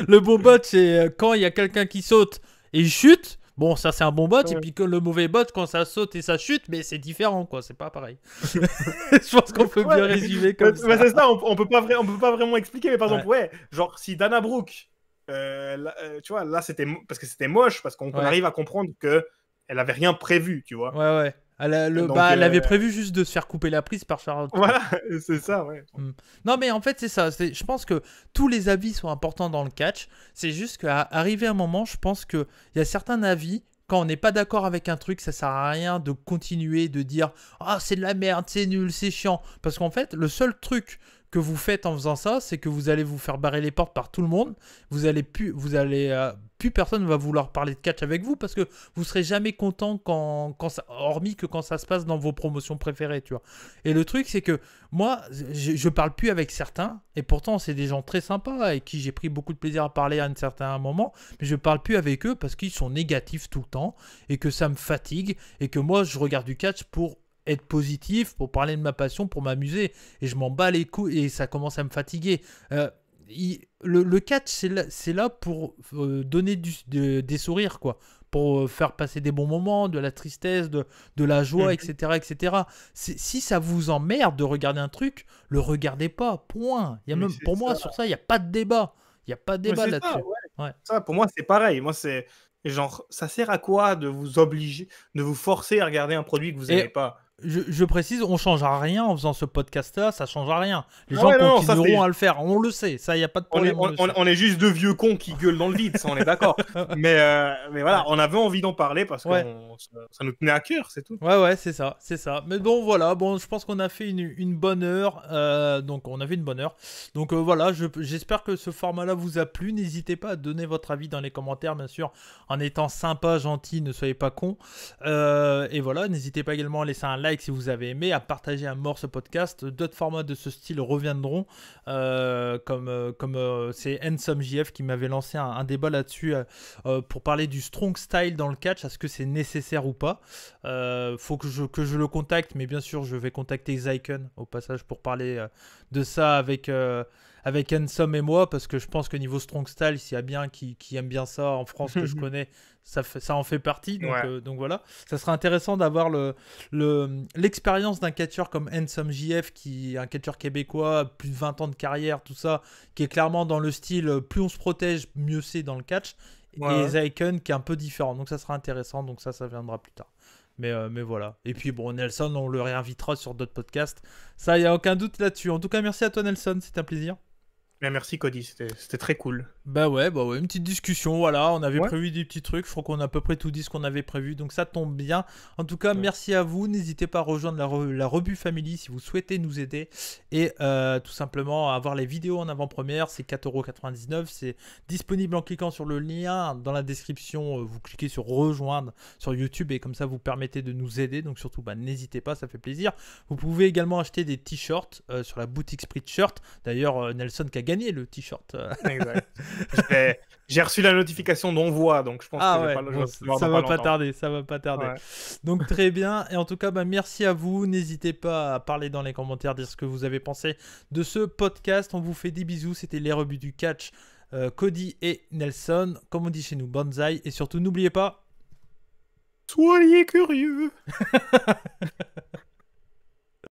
le bon botch, c'est quand il y a quelqu'un qui saute et chute. Bon, ça c'est un bon bot, et puis que le mauvais bot, quand ça saute et ça chute, mais c'est différent, quoi, c'est pas pareil. <laughs> je pense qu'on peut bien résumer comme ça. c'est ça, on, peut pas on peut pas vraiment expliquer, mais par exemple, ouais, genre si Dana Brooke, euh, euh, tu vois, là c'était parce que c'était moche, parce qu'on arrive à comprendre que elle avait rien prévu, tu vois. Ouais, ouais. Bah, elle, avait euh, prévu juste de se faire couper la prise par Charlotte. Voilà, <laughs> c'est ça, ouais. Mm. Non, mais en fait, c'est ça. Je pense que tous les avis sont importants dans le catch. C'est juste qu'à arriver un moment, je pense qu'il y a certains avis quand on n'est pas d'accord avec un truc, ça sert à rien de continuer de dire ah c'est de la merde, c'est nul, c'est chiant. Parce qu'en fait, le seul truc que vous faites en faisant ça, c'est que vous allez vous faire barrer les portes par tout le monde. Vous allez pu, vous allez euh, plus personne ne va vouloir parler de catch avec vous parce que vous serez jamais content quand, ça, hormis que quand ça se passe dans vos promotions préférées, tu vois. Et le truc, c'est que moi, je, parle plus avec certains, et pourtant, c'est des gens très sympas et qui j'ai pris beaucoup de plaisir à parler à un certain moment, mais je parle plus avec eux parce qu'ils sont négatifs tout le temps et que ça me fatigue et que moi, je regarde du catch pour être positif, pour parler de ma passion, pour m'amuser et je m'en bats les couilles et ça commence à me fatiguer. Euh, le, catch, c'est là, là, pour euh, donner du, des sourires, quoi. Pour euh, faire passer des bons moments, de la tristesse, de, la joie, etc. Mhm. etc. Si ça vous emmerde de regarder un truc, le regardez pas, point. Y a même, pour moi, sur ça, il n'y a pas de débat. Il n'y a pas de débat là-dessus. pour moi, c'est pareil. Moi, c'est genre, ça sert à quoi de vous obliger, de vous forcer à regarder un produit que vous n'aimez pas je, précise, on changera rien en faisant ce podcast-là, ça changera rien. Les gens continueront à le faire, on le sait, ça, il n'y a pas de problème. On est, juste deux vieux cons qui gueulent dans le vide, ça, on est d'accord. <laughs> mais, euh, mais voilà, on avait envie d'en parler parce que ça nous tenait à cœur, c'est tout. Ouais, ouais, c'est ça, c'est ça. Mais bon, voilà, bon, je pense qu'on a fait une, bonne heure, euh, donc on a fait une bonne heure. Donc euh, voilà, j'espère que ce format-là vous a plu. N'hésitez pas à donner votre avis dans les commentaires, bien sûr, en étant sympa, gentil, ne soyez pas con. et voilà, n'hésitez pas également à laisser un like si vous avez aimé, à partager un mort ce podcast. D'autres formats de ce style reviendront, euh, comme euh, comme euh, c'est Ensom JF qui m'avait lancé un, débat là-dessus pour parler du strong style dans le catch, est-ce que c'est nécessaire ou pas Faut que je que je le contacte, mais bien sûr je vais contacter Zyken au passage pour parler de ça avec avec Ensom et moi, parce que je pense que niveau Strong Style, s'il y a bien qui, qui, aime bien ça en France que je <laughs> connais, ça, ça en fait partie. Euh, donc, voilà, ça serait intéressant d'avoir l'expérience le, d'un catcheur comme Ensom JF, qui est un catcheur québécois, plus de 20 ans de carrière, tout ça, qui est clairement dans le style euh, plus on se protège, mieux c'est dans le catch. Et Zayken qui est un peu différent. Donc ça sera intéressant. Donc ça, ça viendra plus tard. Mais, euh, mais, voilà. Et puis bon, Nelson, on le réinvitera sur d'autres podcasts. Ça, il n'y a aucun doute là-dessus. En tout cas, merci à toi, Nelson. C'était un plaisir. Merci Cody, c'était très cool. Bah ouais, bah ouais, une petite discussion, voilà, on avait prévu des petits trucs, je crois qu'on a à peu près tout dit ce qu'on avait prévu, donc ça tombe bien. En tout cas, merci à vous, n'hésitez pas à rejoindre la, re Family si vous souhaitez nous aider, et euh, tout simplement avoir les vidéos en avant-première, c'est 4,99€, c'est disponible en cliquant sur le lien dans la description, euh, vous cliquez sur rejoindre sur YouTube, et comme ça vous permettez de nous aider, donc surtout, bah, n'hésitez pas, ça fait plaisir. Vous pouvez également acheter des t-shirts euh, sur la boutique Sprit Shirt, d'ailleurs Nelson qui a gagné le t-shirt. <laughs> J'ai reçu la notification d'envoi, donc je pense ah que ça va pas, tarder, ça va pas tarder. Donc très bien, et en tout cas, bah, merci à vous. N'hésitez pas à parler dans les commentaires, dire ce que vous avez pensé de ce podcast. On vous fait des bisous. C'était les rebuts du catch, euh, Cody et Nelson. Comme on dit chez nous, bonsaï. Et surtout, n'oubliez pas, soyez curieux. <laughs>